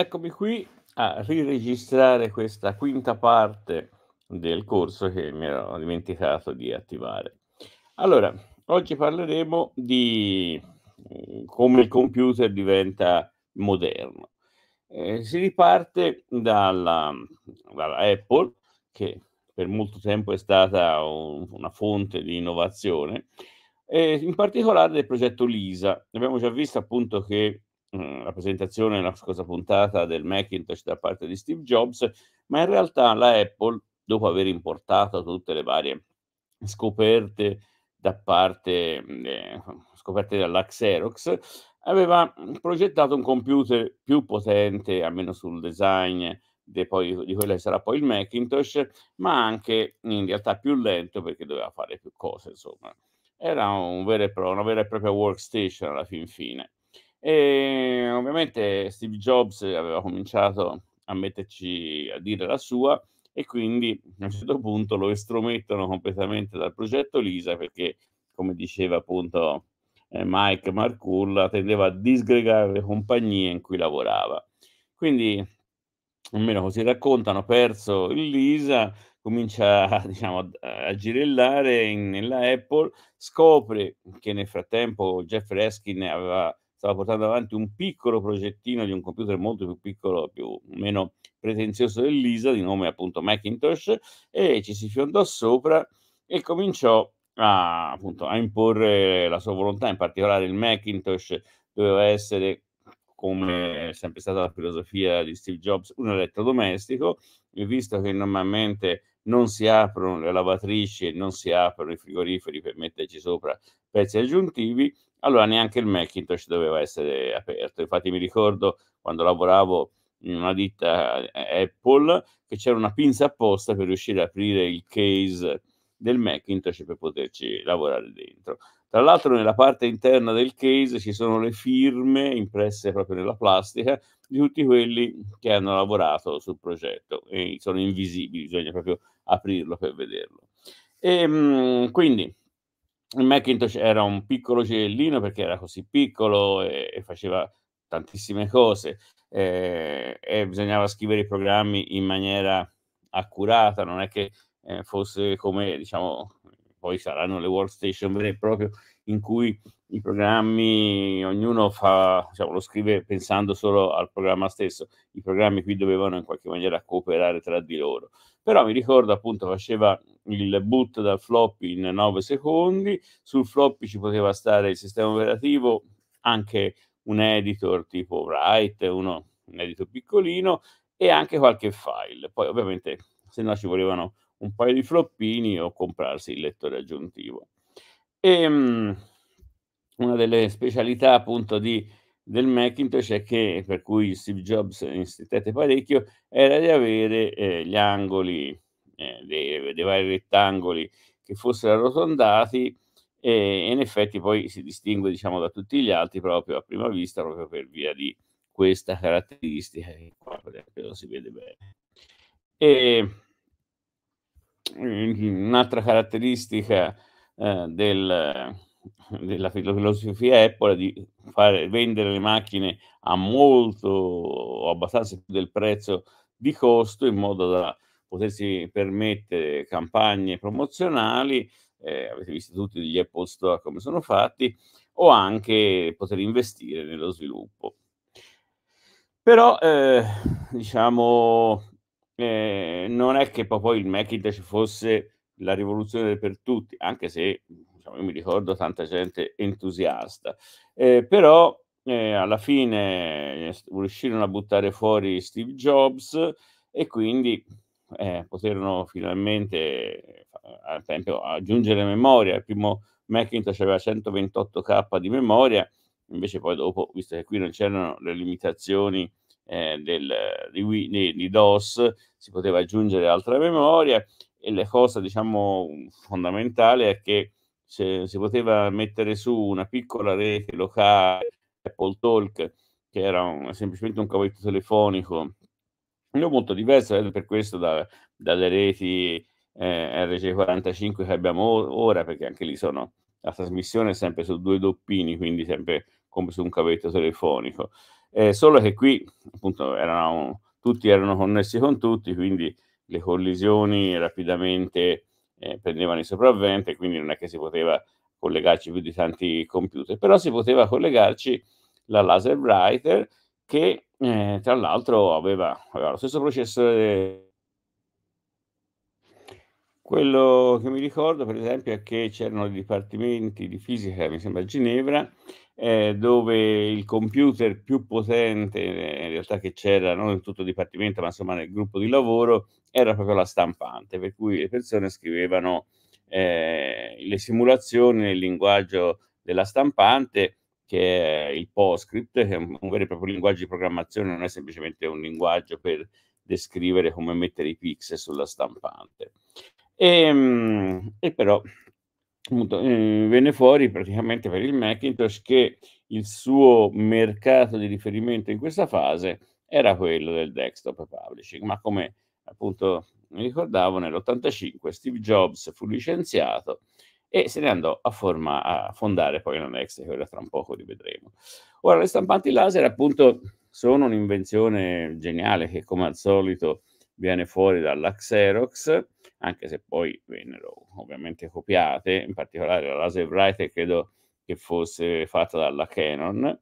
Eccomi qui a riregistrare questa quinta parte del corso che mi ero dimenticato di attivare. Allora, oggi parleremo di eh, come il computer diventa moderno. Eh, si riparte dalla, dalla, Apple, che per molto tempo è stata un, una fonte di innovazione, e in particolare del progetto LISA. Abbiamo già visto appunto che Mm, la presentazione nella scorsa puntata del Macintosh da parte di Steve Jobs, ma in realtà la Apple, dopo aver importato tutte le varie scoperte da parte mm, eh, scoperte dalla Xerox, aveva progettato un computer più potente, almeno sul design di, poi, di quello che sarà poi il Macintosh, ma anche in realtà più lento perché doveva fare più cose, insomma. Era un vero e pro, una vera e propria workstation alla fin fine. E ovviamente Steve Jobs aveva cominciato a metterci a dire la sua e quindi a un certo punto lo estromettono completamente dal progetto Lisa perché, come diceva appunto eh, Mike Marculla, tendeva a disgregare le compagnie in cui lavorava. Quindi, almeno così raccontano, perso il Lisa, comincia diciamo, a girellare in, nella Apple, scopre che nel frattempo Jeff Reskin aveva stava portando avanti un piccolo progettino di un computer molto più piccolo, più meno pretenzioso dell'ISA, di nome appunto Macintosh, e ci si fiondò sopra e cominciò a, appunto, a imporre la sua volontà, in particolare il Macintosh doveva essere come è sempre stata la filosofia di Steve Jobs, un elettrodomestico, e visto che normalmente non si aprono le lavatrici, e non si aprono i frigoriferi per metterci sopra pezzi aggiuntivi, allora neanche il Macintosh doveva essere aperto. Infatti mi ricordo quando lavoravo in una ditta eh, Apple che c'era una pinza apposta per riuscire ad aprire il case del Macintosh per poterci lavorare dentro. Tra l'altro nella parte interna del case ci sono le firme impresse proprio nella plastica di tutti quelli che hanno lavorato sul progetto e sono invisibili, bisogna proprio aprirlo per vederlo. E, ehm, mh, quindi il Macintosh era un piccolo gioiellino perché era così piccolo e, e faceva tantissime cose eh, e bisognava scrivere i programmi in maniera accurata, non è che eh, fosse come diciamo poi saranno le workstation vere e proprie in cui i programmi ognuno fa, diciamo, lo scrive pensando solo al programma stesso, i programmi qui dovevano in qualche maniera cooperare tra di loro però mi ricordo appunto faceva il boot dal floppy in 9 secondi, sul floppy ci poteva stare il sistema operativo, anche un editor tipo Write, uno, un editor piccolino e anche qualche file. Poi ovviamente se no ci volevano un paio di floppini o comprarsi il lettore aggiuntivo. E, um, una delle specialità appunto di del Macintosh è che, per cui Steve Jobs insistette parecchio, era di avere eh, gli angoli eh, dei, dei, vari rettangoli che fossero arrotondati e in effetti poi si distingue diciamo da tutti gli altri proprio a prima vista proprio per via di questa caratteristica che qua non si vede bene. E, eh, un'altra caratteristica eh, del, la filosofia Apple è di fare, vendere le macchine a molto o abbastanza del prezzo di costo in modo da potersi permettere campagne promozionali, eh, avete visto tutti gli Apple Store come sono fatti, o anche poter investire nello sviluppo. Però, eh, diciamo, eh, non è che poi il Macintosh fosse la rivoluzione per tutti, anche se diciamo, io mi ricordo tanta gente entusiasta, eh, però eh, alla fine eh, riuscirono a buttare fuori Steve Jobs e quindi eh, poterono finalmente eh, ad esempio, aggiungere memoria, il primo Macintosh aveva 128k di memoria, invece poi dopo, visto che qui non c'erano le limitazioni eh, del, di, di, di, DOS, si poteva aggiungere altra memoria e la cosa diciamo fondamentale è che se, si poteva mettere su una piccola rete locale, Apple Talk, che era un, semplicemente un cavetto telefonico, non molto diverso eh, per questo da, dalle reti eh, RC45 che abbiamo ora, perché anche lì sono la trasmissione è sempre su due doppini, quindi sempre come su un cavetto telefonico. Eh, solo che qui, appunto, erano, tutti erano connessi con tutti, quindi le collisioni rapidamente eh, prendevano i sopravvento e quindi non è che si poteva collegarci più di tanti computer, però si poteva collegarci la laser writer che eh, tra l'altro aveva, aveva, lo stesso processore. Quello che mi ricordo per esempio è che c'erano dei dipartimenti di fisica, mi sembra a Ginevra, eh, dove il computer più potente, eh, in realtà che c'era non in tutto il dipartimento, ma insomma nel gruppo di lavoro, era proprio la stampante, per cui le persone scrivevano eh, le simulazioni nel linguaggio della stampante, che è il PostScript, che è un, vero e proprio linguaggio di programmazione, non è semplicemente un linguaggio per descrivere come mettere i pixel sulla stampante. E, ehm, e però appunto, eh, venne fuori praticamente per il Macintosh che il suo mercato di riferimento in questa fase era quello del desktop publishing, ma come appunto mi ricordavo nell'85 Steve Jobs fu licenziato e se ne andò a, forma, a fondare poi la Next, che ora tra un poco rivedremo. Ora le stampanti laser appunto sono un'invenzione geniale che come al solito viene fuori dalla Xerox, anche se poi vennero ovviamente copiate, in particolare la Laserwriter credo che fosse fatta dalla Canon,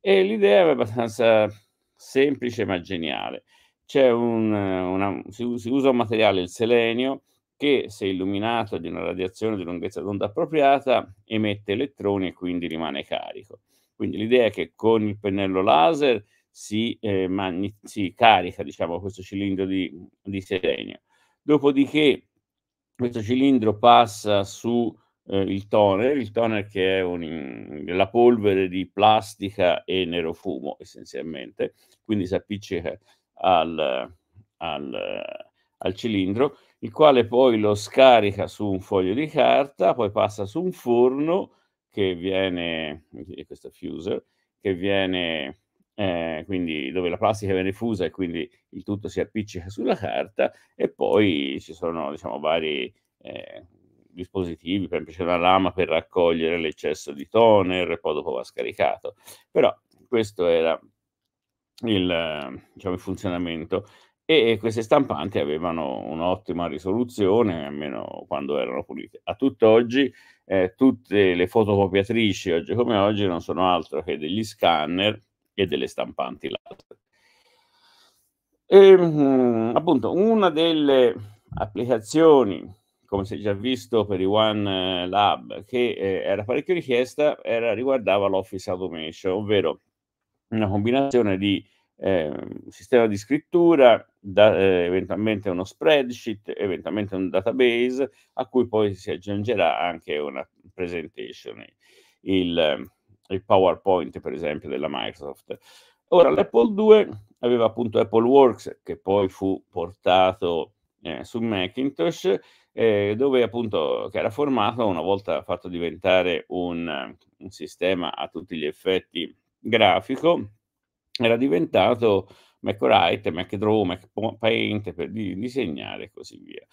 e l'idea era abbastanza semplice ma geniale. C'è un, una, si, si usa un materiale, il selenio, che se illuminato di una radiazione di lunghezza d'onda appropriata emette elettroni e quindi rimane carico. Quindi l'idea è che con il pennello laser si, eh, magni- si carica diciamo, questo cilindro di, di selenio. Dopodiché questo cilindro passa su eh, il toner, il toner che è un, la polvere di plastica e nerofumo essenzialmente, quindi si appiccica al, al, al cilindro, il quale poi lo scarica su un foglio di carta, poi passa su un forno che viene, questo fuser, che viene eh, quindi dove la plastica viene fusa e quindi il tutto si appiccica sulla carta e poi ci sono diciamo, vari eh, dispositivi, per esempio c'è una lama per raccogliere l'eccesso di toner e poi dopo va scaricato. Però questo era il, diciamo, il funzionamento e queste stampanti avevano un'ottima risoluzione, almeno quando erano pulite. A tutt'oggi eh, tutte le fotocopiatrici, oggi come oggi, non sono altro che degli scanner e delle stampanti laser. E, ehm, appunto, una delle applicazioni, come si è già visto per i One eh, Lab, che eh, era parecchio richiesta, era, riguardava l'Office Automation, ovvero una combinazione di eh, sistema di scrittura, da, eh, eventualmente uno spreadsheet, eventualmente un database, a cui poi si aggiungerà anche una presentation. Il, il PowerPoint, per esempio, della Microsoft. Ora, l'Apple 2 aveva appunto Apple Works, che poi fu portato eh, su Macintosh, eh, dove appunto che era formato una volta fatto diventare un, un sistema a tutti gli effetti grafico, era diventato MacWrite, MacDraw, MacPaint per disegnare e così via.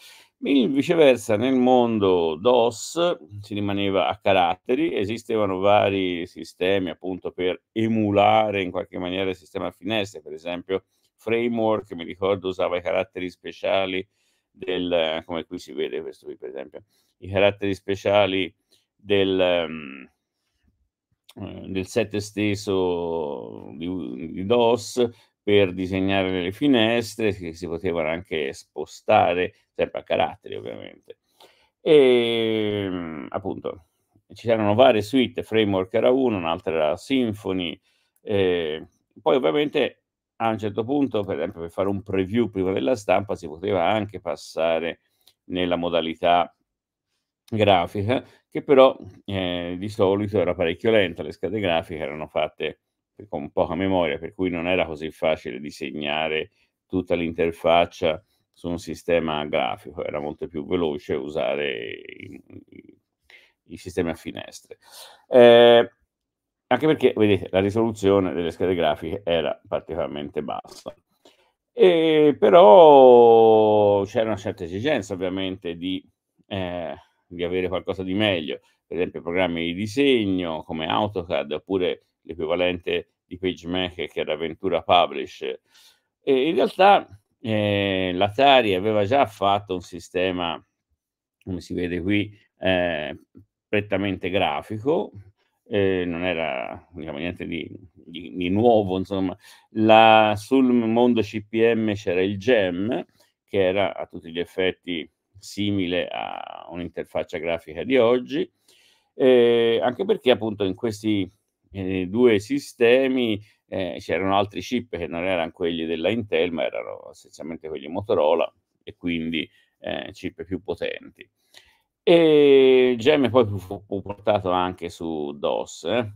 viceversa nel mondo DOS si rimaneva a caratteri, esistevano vari sistemi appunto per emulare in qualche maniera il sistema a finestre, per esempio Framework, mi ricordo usava i caratteri speciali del, come qui si vede questo qui per esempio, i caratteri speciali del... Ehm, eh, del set stesso di, di, DOS per disegnare le finestre, che si potevano anche spostare, sempre a caratteri ovviamente. E ehm, appunto ci erano varie suite, Framework era uno, un'altra era Symfony, eh, poi ovviamente a un certo punto, per esempio per fare un preview prima della stampa, si poteva anche passare nella modalità grafica, che però eh, di solito era parecchio lenta, le scade grafiche erano fatte con poca memoria, per cui non era così facile disegnare tutta l'interfaccia su un sistema grafico, era molto più veloce usare i, i, sistemi a finestre. Eh, anche perché, vedete, la risoluzione delle schede grafiche era particolarmente bassa. E però c'era una certa esigenza ovviamente di, eh, di avere qualcosa di meglio, per esempio programmi di disegno come AutoCAD oppure l'equivalente di PageMaker che era Ventura Publish. E in realtà eh, l'Atari aveva già fatto un sistema, come si vede qui, eh, prettamente grafico, eh, non era diciamo, niente di, di, di, nuovo, insomma. La, sul mondo CPM c'era il GEM, che era a tutti gli effetti simile a un'interfaccia grafica di oggi, eh, anche perché appunto in questi eh, due sistemi, eh, c'erano altri chip che non erano quelli della Intel, ma erano essenzialmente quelli Motorola e quindi eh, chip più potenti. E Gem poi fu, fu, portato anche su DOS, eh.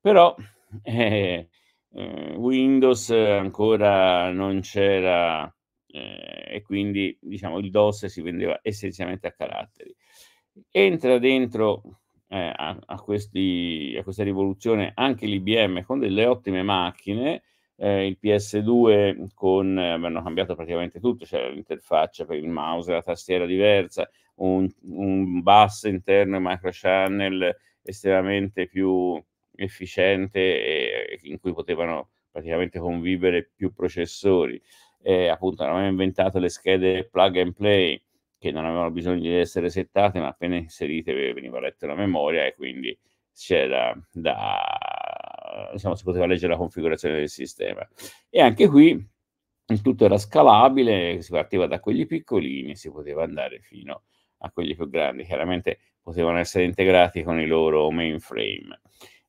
però eh, Windows ancora non c'era e quindi diciamo il DOS si vendeva essenzialmente a caratteri. Entra dentro eh, a, a, questi, a, questa rivoluzione anche l'IBM con delle ottime macchine, eh, il PS2 con, eh, hanno cambiato praticamente tutto, c'era l'interfaccia per il mouse, la tastiera diversa, un, un bus interno micro channel estremamente più efficiente e, in cui potevano praticamente convivere più processori. Eh, appunto, avevano inventato le schede plug and play, che non avevano bisogno di essere settate, ma appena inserite veniva letta la memoria e quindi c'era da, diciamo, si poteva leggere la configurazione del sistema. E anche qui il tutto era scalabile, si partiva da quelli piccolini e si poteva andare fino a quelli più grandi. Chiaramente potevano essere integrati con i loro mainframe.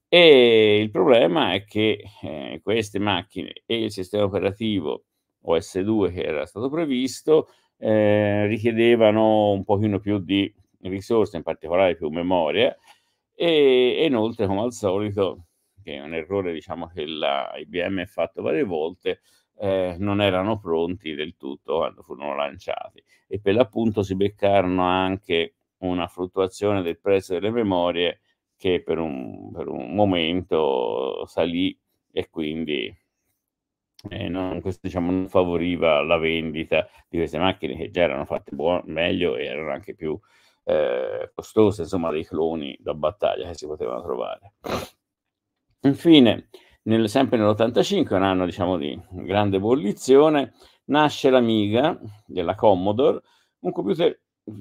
E il problema è che eh, queste macchine e il sistema operativo OS2 che era stato previsto eh, richiedevano un pochino più di risorse, in particolare più memoria, e, e inoltre, come al solito, che è un errore diciamo, che la IBM ha fatto varie volte, eh, non erano pronti del tutto quando furono lanciati e per l'appunto si beccarono anche una fluttuazione del prezzo delle memorie che per un, per un momento salì e quindi e non, questo diciamo, non favoriva la vendita di queste macchine che già erano fatte buon, meglio e erano anche più eh, costose, insomma, dei cloni da battaglia che si potevano trovare. Infine, nel, sempre nell'85, un anno diciamo, di grande ebollizione, nasce l'Amiga della Commodore, un computer,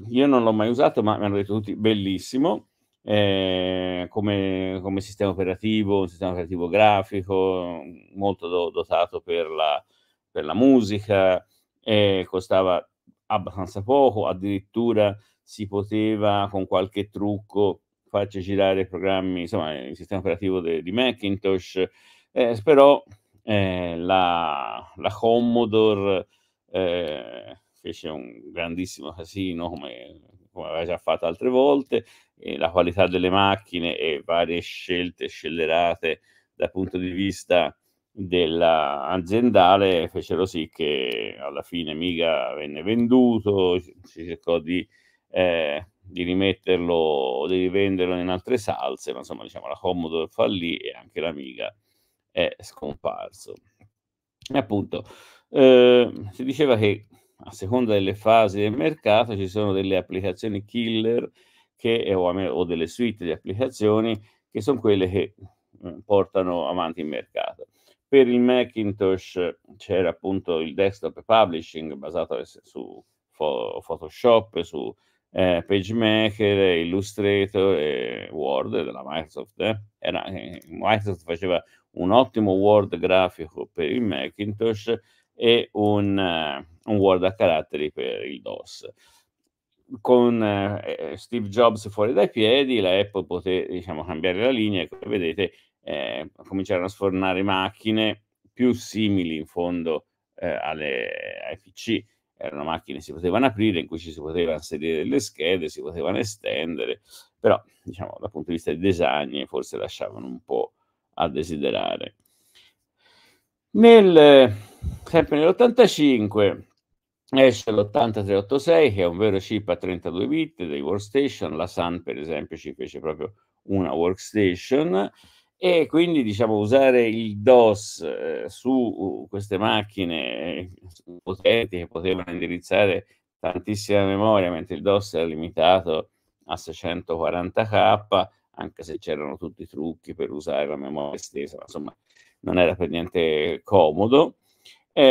io non l'ho mai usato, ma mi hanno detto tutti, bellissimo, eh, come, come, sistema operativo, un sistema operativo grafico, molto do, dotato per la, per la musica, eh, costava abbastanza poco, addirittura si poteva con qualche trucco farci girare i programmi, insomma il sistema operativo de, di Macintosh, eh, però eh, la, la, Commodore eh, fece un grandissimo casino come, come aveva già fatto altre volte, eh, la qualità delle macchine e varie scelte scellerate dal punto di vista dell'aziendale fecero sì che alla fine Miga venne venduto, si cercò di, eh, di rimetterlo, di rivenderlo in altre salse, ma insomma diciamo la Commodore fallì e anche la Miga è scomparso. E appunto eh, si diceva che a seconda delle fasi del mercato ci sono delle applicazioni killer che, eh, o, delle suite di applicazioni che sono quelle che mm, portano avanti il mercato. Per il Macintosh c'era appunto il desktop publishing basato su Photoshop, su eh, PageMaker, Illustrator e Word della Microsoft. Eh. Era, eh, Microsoft faceva un ottimo Word grafico per il Macintosh e un, uh, un Word a caratteri per il DOS con eh, eh, Steve Jobs fuori dai piedi, la Apple poté diciamo, cambiare la linea e come vedete eh, cominciarono a sfornare macchine più simili in fondo eh, alle, ai PC. Erano macchine che si potevano aprire, in cui ci si poteva inserire delle schede, si potevano estendere, però diciamo, dal punto di vista dei design forse lasciavano un po' a desiderare. Nel, sempre nell'85 esce l'8386 che è un vero chip a 32 bit dei workstation, la Sun per esempio ci fece proprio una workstation e quindi diciamo usare il DOS eh, su uh, queste macchine eh, potenti che potevano indirizzare tantissima memoria mentre il DOS era limitato a 640k anche se c'erano tutti i trucchi per usare la memoria estesa insomma non era per niente comodo e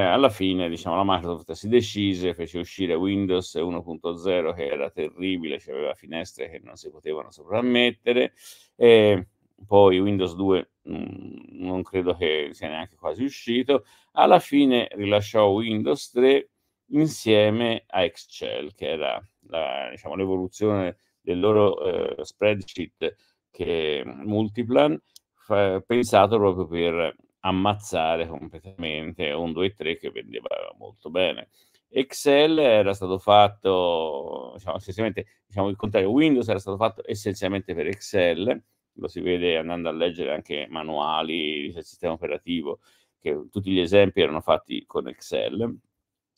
alla fine, diciamo, la Microsoft si decise, fece uscire Windows 1.0 che era terribile, cioè aveva finestre che non si potevano sopravmettere, e poi Windows 2 mh, mm, non credo che sia neanche quasi uscito, alla fine rilasciò Windows 3 insieme a Excel, che era la, diciamo, l'evoluzione del loro eh, spreadsheet che Multiplan, fa, pensato proprio per ammazzare completamente un 2-3 che vendeva molto bene. Excel era stato fatto, diciamo, essenzialmente, diciamo il contrario, Windows era stato fatto essenzialmente per Excel, lo si vede andando a leggere anche manuali del sistema operativo, che tutti gli esempi erano fatti con Excel,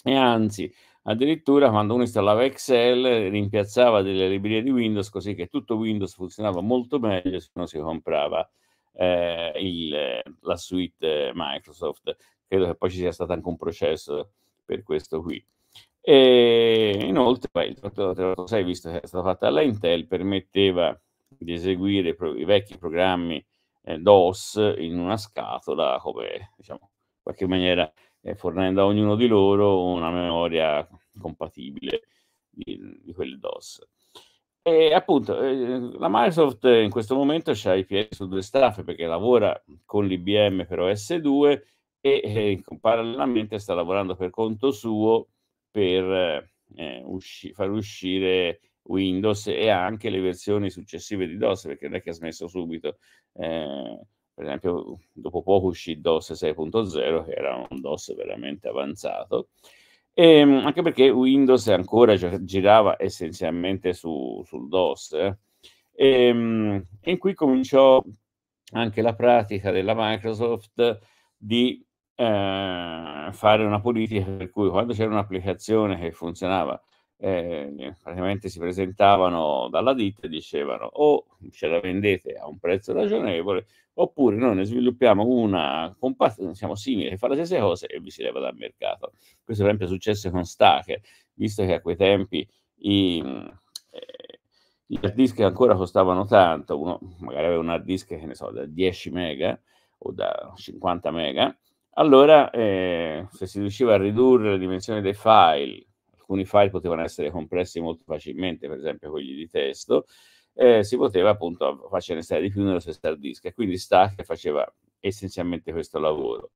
e anzi, addirittura quando uno installava Excel rimpiazzava delle librerie di Windows così che tutto Windows funzionava molto meglio se uno si comprava eh, il, eh, la suite eh, Microsoft. Credo che poi ci sia stato anche un processo per questo qui. E inoltre beh, il trattato 386, visto che è stato fatto alla Intel, permetteva di eseguire i vecchi programmi eh, DOS in una scatola, come diciamo, in qualche maniera eh, fornendo a ognuno di loro una memoria compatibile di, di quelli DOS. E appunto, eh, la Microsoft in questo momento ha i piedi su due staffe perché lavora con l'IBM per OS2 e eh, parallelamente sta lavorando per conto suo per eh, usci- far uscire Windows e anche le versioni successive di DOS perché non è che ha smesso subito. Eh, per esempio, dopo poco uscì DOS 6.0 che era un DOS veramente avanzato. E, ehm, anche perché Windows ancora girava essenzialmente su, sul DOS. Eh. Ehm, e, in cui cominciò anche la pratica della Microsoft di eh, fare una politica per cui quando c'era un'applicazione che funzionava eh, praticamente si presentavano dalla ditta e dicevano o ce la vendete a un prezzo ragionevole oppure noi ne sviluppiamo una compatta, siamo simili, che fa le stesse cose e vi si leva dal mercato. Questo per esempio è successo con Stacker, visto che a quei tempi i, eh, gli hard disk ancora costavano tanto, uno magari aveva un hard disk che ne so, da 10 mega o da 50 mega, allora eh, se si riusciva a ridurre le dimensioni dei file alcuni file potevano essere compressi molto facilmente, per esempio quelli di testo, eh, si poteva appunto farcene stare di più nello stesso hard disk e quindi Stack faceva essenzialmente questo lavoro.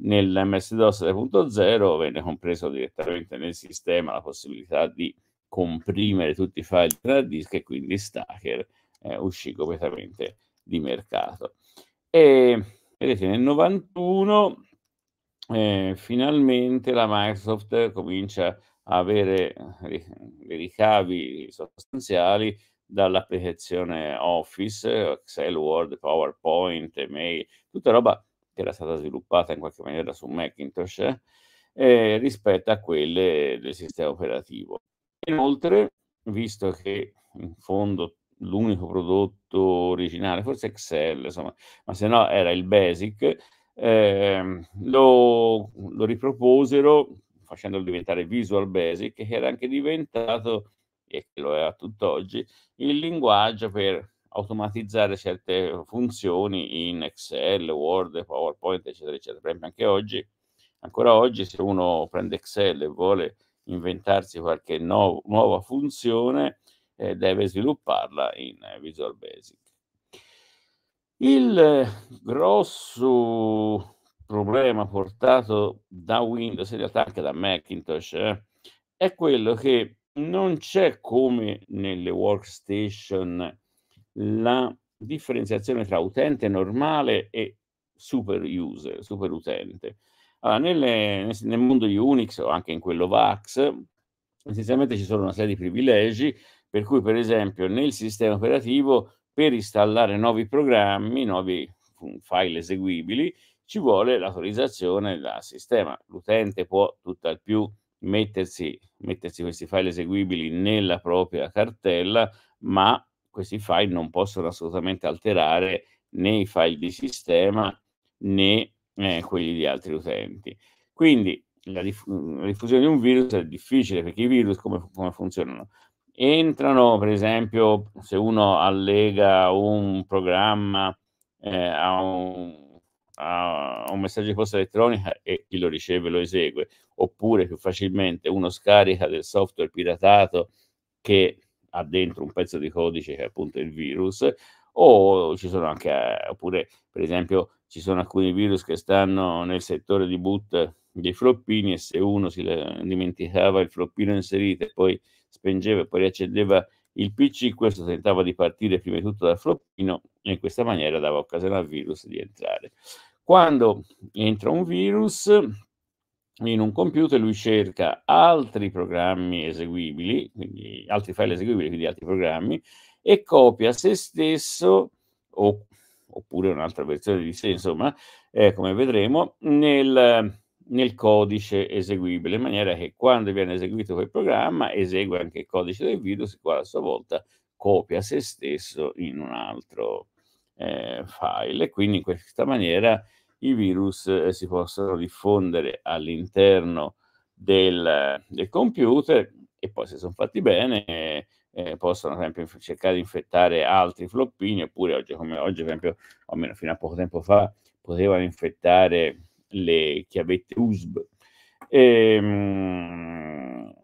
Nell'MS-DOS 3.0 venne compreso direttamente nel sistema la possibilità di comprimere tutti i file di hard disk e quindi Stacker eh, uscì completamente di mercato. E vedete, nel 91 eh, finalmente la Microsoft comincia avere eh, ricavi sostanziali dall'applicazione Office, Excel, Word, PowerPoint, Mail, tutta roba che era stata sviluppata in qualche maniera su Macintosh eh, rispetto a quelle del sistema operativo. Inoltre, visto che in fondo l'unico prodotto originale, forse Excel, insomma, ma se no era il Basic, eh, lo, lo riproposero facendolo diventare Visual Basic, che era anche diventato, e lo è a tutt'oggi, il linguaggio per automatizzare certe funzioni in Excel, Word, PowerPoint, eccetera, eccetera. Per esempio anche oggi, ancora oggi, se uno prende Excel e vuole inventarsi qualche no, nuova funzione, eh, deve svilupparla in Visual Basic. Il grosso problema portato da Windows, in realtà anche da Macintosh, eh, è quello che non c'è come nelle workstation la differenziazione tra utente normale e super user, super utente. Allora, nelle, nel mondo di Unix o anche in quello VAX, essenzialmente ci sono una serie di privilegi, per cui per esempio nel sistema operativo per installare nuovi programmi, nuovi file eseguibili, ci vuole l'autorizzazione dal sistema. L'utente può tutt'al più mettersi, mettersi questi file eseguibili nella propria cartella, ma questi file non possono assolutamente alterare né i file di sistema né eh, quelli di altri utenti. Quindi la, diff la, diffusione di un virus è difficile perché i virus come, come, funzionano? Entrano, per esempio, se uno allega un programma eh, a un a un messaggio di posta elettronica e chi lo riceve lo esegue, oppure più facilmente uno scarica del software piratato che ha dentro un pezzo di codice che è appunto il virus, o ci sono anche, eh, oppure per esempio ci sono alcuni virus che stanno nel settore di boot dei floppini e se uno si dimenticava il floppino inserito e poi spengeva e poi riaccendeva il PC, questo tentava di partire prima di tutto dal floppino e in questa maniera dava occasione al virus di entrare. Quando entra un virus in un computer, lui cerca altri programmi eseguibili, quindi altri file eseguibili, quindi altri programmi, e copia se stesso o, oppure un'altra versione di sé, insomma, eh, come vedremo, nel, nel codice eseguibile, in maniera che quando viene eseguito quel programma esegue anche il codice del virus, e qua a sua volta copia se stesso in un altro eh, file. E quindi in questa maniera i virus eh, si possono diffondere all'interno del, del, computer e poi se sono fatti bene eh, possono per esempio cercare di infettare altri floppini oppure oggi come oggi per esempio o almeno fino a poco tempo fa potevano infettare le chiavette USB e, ehm, mh,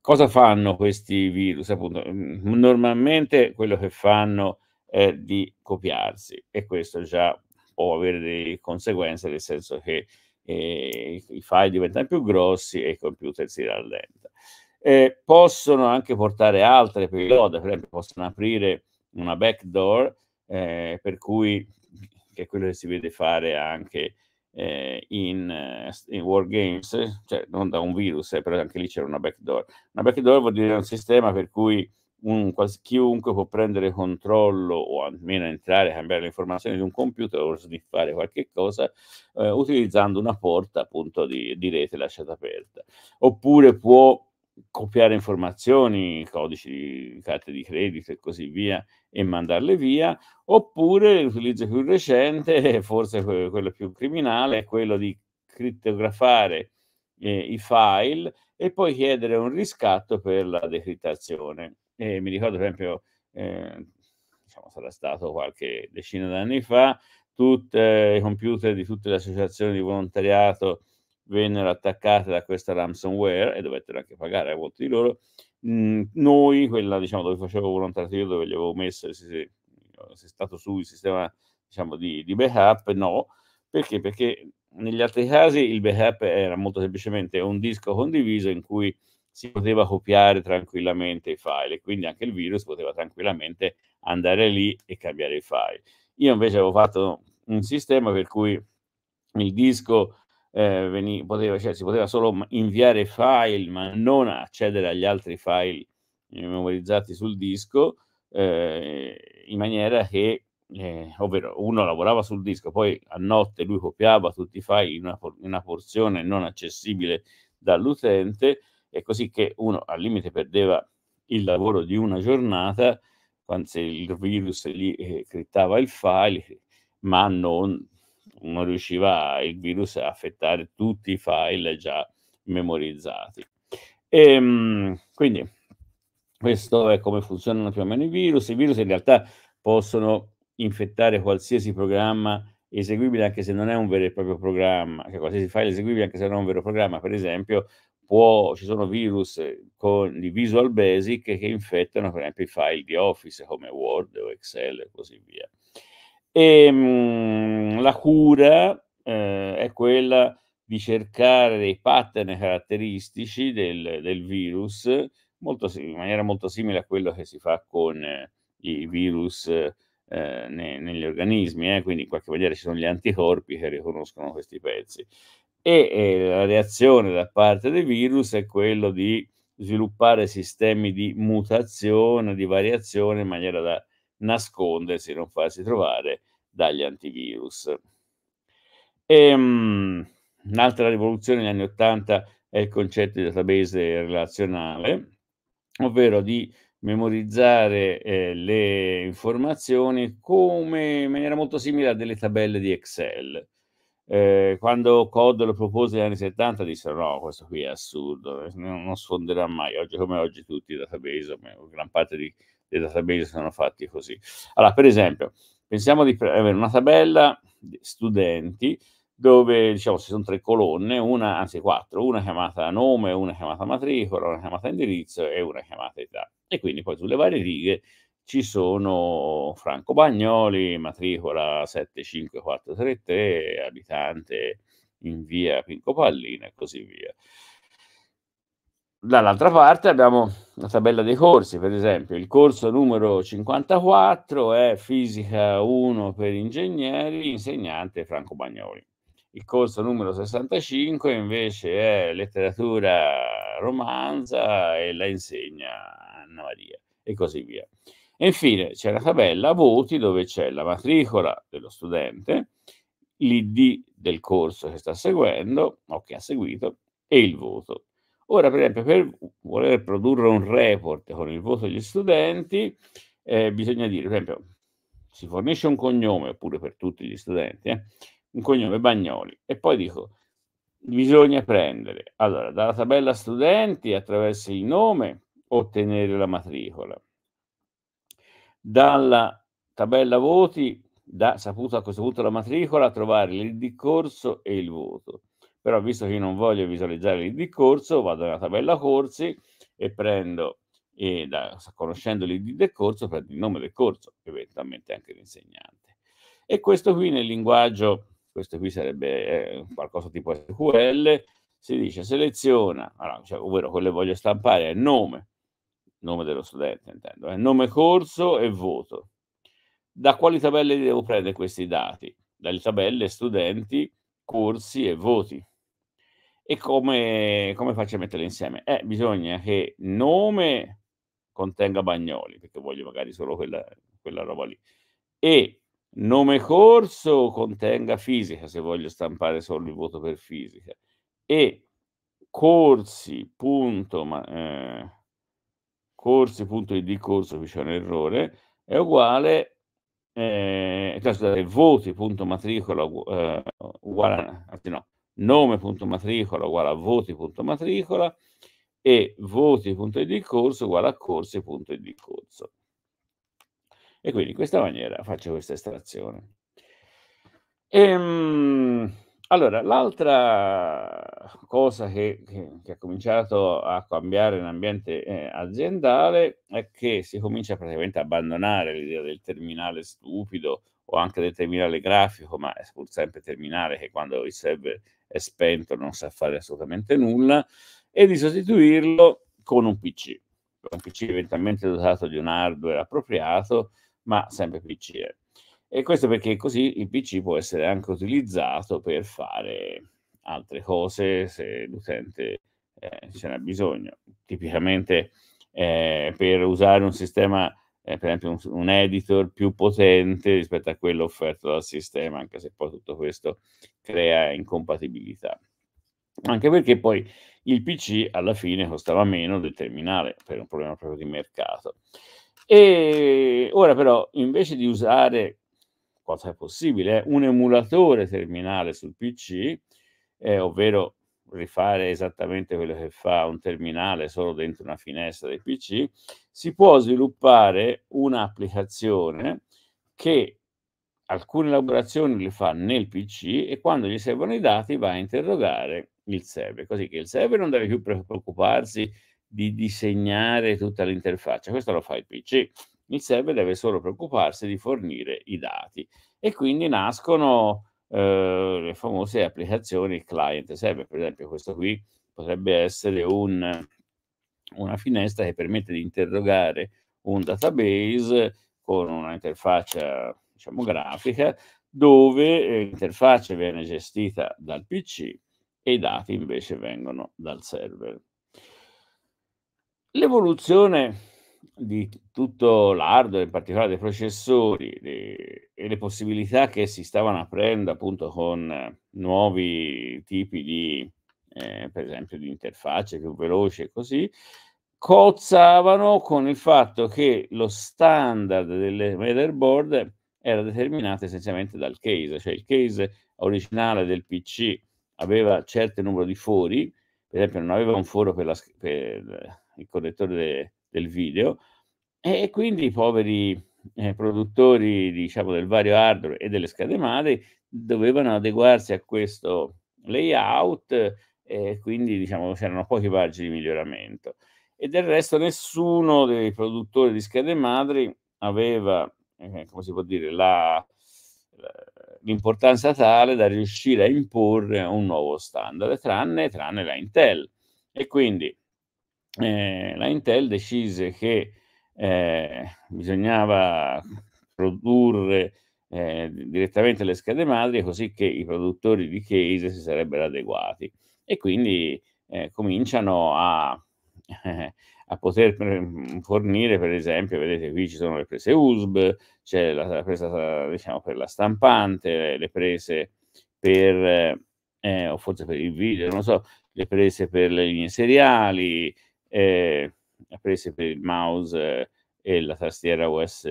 cosa fanno questi virus appunto normalmente quello che fanno è di copiarsi e questo già o avere delle conseguenze, nel senso che eh, i file diventano più grossi e il computer si rallenta. Eh, possono anche portare altre payload, per esempio possono aprire una backdoor, eh, per cui che è quello che si vede fare anche eh, in, eh, in Wargames, cioè non da un virus, eh, però anche lì c'era una backdoor. Una backdoor vuol dire un sistema per cui un, chiunque può prendere controllo o almeno entrare, e cambiare le informazioni di un computer o sniffare qualche cosa eh, utilizzando una porta appunto di, di rete lasciata aperta. Oppure può copiare informazioni, codici, carte di credito e così via e mandarle via, oppure l'utilizzo più recente, forse quello più criminale, è quello di crittografare eh, i file e poi chiedere un riscatto per la decrittazione eh, mi ricordo per esempio, eh, diciamo sarà stato qualche decina d'anni fa, tutti eh, i computer di tutte le associazioni di volontariato vennero attaccate da questa ransomware e dovettero anche pagare a volte di loro. Mm, noi, quella diciamo dove facevo volontariato io, dove gli avevo messo, se, se, se è stato su il sistema diciamo di, di backup, no, perché? Perché negli altri casi il backup era molto semplicemente un disco condiviso in cui si poteva copiare tranquillamente i file e quindi anche il virus poteva tranquillamente andare lì e cambiare i file. Io invece avevo fatto un sistema per cui il disco eh, veniva, poteva, cioè, si poteva solo inviare file ma non accedere agli altri file memorizzati sul disco eh, in maniera che eh, ovvero uno lavorava sul disco, poi a notte lui copiava tutti i file in una, in una porzione non accessibile dall'utente è così che uno al limite perdeva il lavoro di una giornata quando se il virus gli eh, crittava il file, ma non, non riusciva il virus a affettare tutti i file già memorizzati. E, ehm, quindi questo è come funzionano più o meno i virus. I virus in realtà possono infettare qualsiasi programma eseguibile anche se non è un vero e proprio programma, cioè qualsiasi file eseguibile anche se non è un vero programma, per esempio può, ci sono virus eh, con di Visual Basic che infettano per esempio i file di Office come Word o Excel e così via. E, ehm, mh, la cura eh, è quella di cercare dei pattern caratteristici del, del virus molto, in maniera molto simile a quello che si fa con eh, i virus eh, ne, negli organismi, eh, quindi in qualche maniera ci sono gli anticorpi che riconoscono questi pezzi e eh, la reazione da parte del virus è quello di sviluppare sistemi di mutazione, di variazione in maniera da nascondersi, non farsi trovare dagli antivirus. E, um, un'altra rivoluzione negli anni Ottanta è il concetto di database relazionale, ovvero di memorizzare eh, le informazioni come in maniera molto simile a delle tabelle di Excel. Eh, quando Cod lo propose negli anni 70 dissero no, questo qui è assurdo, eh, non, non sfonderà mai. Oggi come oggi tutti i database, gran parte di, dei database sono fatti così. Allora, per esempio, pensiamo di avere una tabella di studenti dove diciamo ci sono tre colonne, una, anzi quattro, una chiamata nome, una chiamata matricola, una chiamata indirizzo e una chiamata età. E quindi poi sulle varie righe ci sono Franco Bagnoli, matricola 75433, abitante in via Pinco Pallina e così via. Dall'altra parte abbiamo la tabella dei corsi, per esempio il corso numero 54 è Fisica 1 per ingegneri, insegnante Franco Bagnoli. Il corso numero 65 invece è Letteratura romanza e la insegna Anna Maria e così via. E infine c'è la tabella voti dove c'è la matricola dello studente, l'ID del corso che sta seguendo o che ha seguito e il voto. Ora, per esempio, per voler produrre un report con il voto degli studenti, eh, bisogna dire, per esempio, si fornisce un cognome, oppure per tutti gli studenti, eh, un cognome Bagnoli, e poi dico, bisogna prendere, allora, dalla tabella studenti, attraverso il nome, ottenere la matricola dalla tabella voti, da saputo a questo punto la matricola, trovare l'id corso e il voto. Però visto che io non voglio visualizzare l'id corso, vado nella tabella corsi e prendo, e da, conoscendo l'id del corso, prendo il nome del corso, eventualmente anche l'insegnante. E questo qui nel linguaggio, questo qui sarebbe eh, qualcosa tipo SQL, si dice seleziona, allora, cioè, ovvero quello che voglio stampare è nome, nome dello studente intendo, eh? nome corso e voto. Da quali tabelle devo prendere questi dati? Dalle tabelle studenti, corsi e voti. E come, come faccio a metterle insieme? Eh, bisogna che nome contenga Bagnoli, perché voglio magari solo quella, quella roba lì, e nome corso contenga fisica, se voglio stampare solo il voto per fisica, e corsi, punto, ma, eh, corsi, punto di corso, qui c'è un errore, è uguale, eh, cioè, scusate, voti, punto matricola, eh, uguale, a, anzi no, nome, punto matricola, uguale a voti, punto matricola, e voti, punto di corso, uguale a corsi, punto di corso. E quindi in questa maniera faccio questa estrazione. Ehm... Allora, l'altra cosa che, che, che, ha cominciato a cambiare in ambiente eh, aziendale è che si comincia praticamente a abbandonare l'idea del terminale stupido o anche del terminale grafico, ma è pur sempre terminale che quando il server è spento non sa fare assolutamente nulla, e di sostituirlo con un PC, un PC eventualmente dotato di un hardware appropriato, ma sempre PC. Eh. E questo perché così il PC può essere anche utilizzato per fare altre cose se l'utente eh, ce n'ha bisogno. Tipicamente eh, per usare un sistema, eh, per esempio un, un, editor più potente rispetto a quello offerto dal sistema, anche se poi tutto questo crea incompatibilità. Anche perché poi il PC alla fine costava meno del terminale per un problema proprio di mercato. E ora però invece di usare cosa è possibile, un emulatore terminale sul PC, eh, ovvero rifare esattamente quello che fa un terminale solo dentro una finestra del PC, si può sviluppare un'applicazione che alcune lavorazioni le fa nel PC e quando gli servono i dati va a interrogare il server, così che il server non deve più preoccuparsi di disegnare tutta l'interfaccia, questo lo fa il PC il server deve solo preoccuparsi di fornire i dati e quindi nascono eh, le famose applicazioni client SEB, per esempio questo qui potrebbe essere un, una finestra che permette di interrogare un database con una interfaccia diciamo grafica dove eh, l'interfaccia viene gestita dal PC e i dati invece vengono dal server. L'evoluzione di tutto l'hardware, in particolare dei processori di, e le possibilità che si stavano aprendo appunto con eh, nuovi tipi di, eh, per esempio, di interfacce più veloci e così, cozzavano con il fatto che lo standard delle motherboard era determinato essenzialmente dal case, cioè il case originale del PC aveva certo numero di fori, per esempio non aveva un foro per, la, per il connettore de, del video, e, quindi i poveri eh, produttori diciamo, del vario hardware e delle schede madri dovevano adeguarsi a questo layout eh, e quindi diciamo, c'erano pochi pagine di miglioramento. E del resto nessuno dei produttori di schede madri aveva, eh, come si può dire, la, la, l'importanza tale da riuscire a imporre un nuovo standard, tranne, tranne la Intel. E quindi eh, la Intel decise che eh, bisognava produrre eh, direttamente le schede madri così che i produttori di case si sarebbero adeguati e quindi eh, cominciano a, a poter fornire per esempio vedete qui ci sono le prese USB c'è la, la presa diciamo per la stampante le prese per eh, o forse per il video non so le prese per le linee seriali eh, eh, prese per il mouse eh, e la tastiera US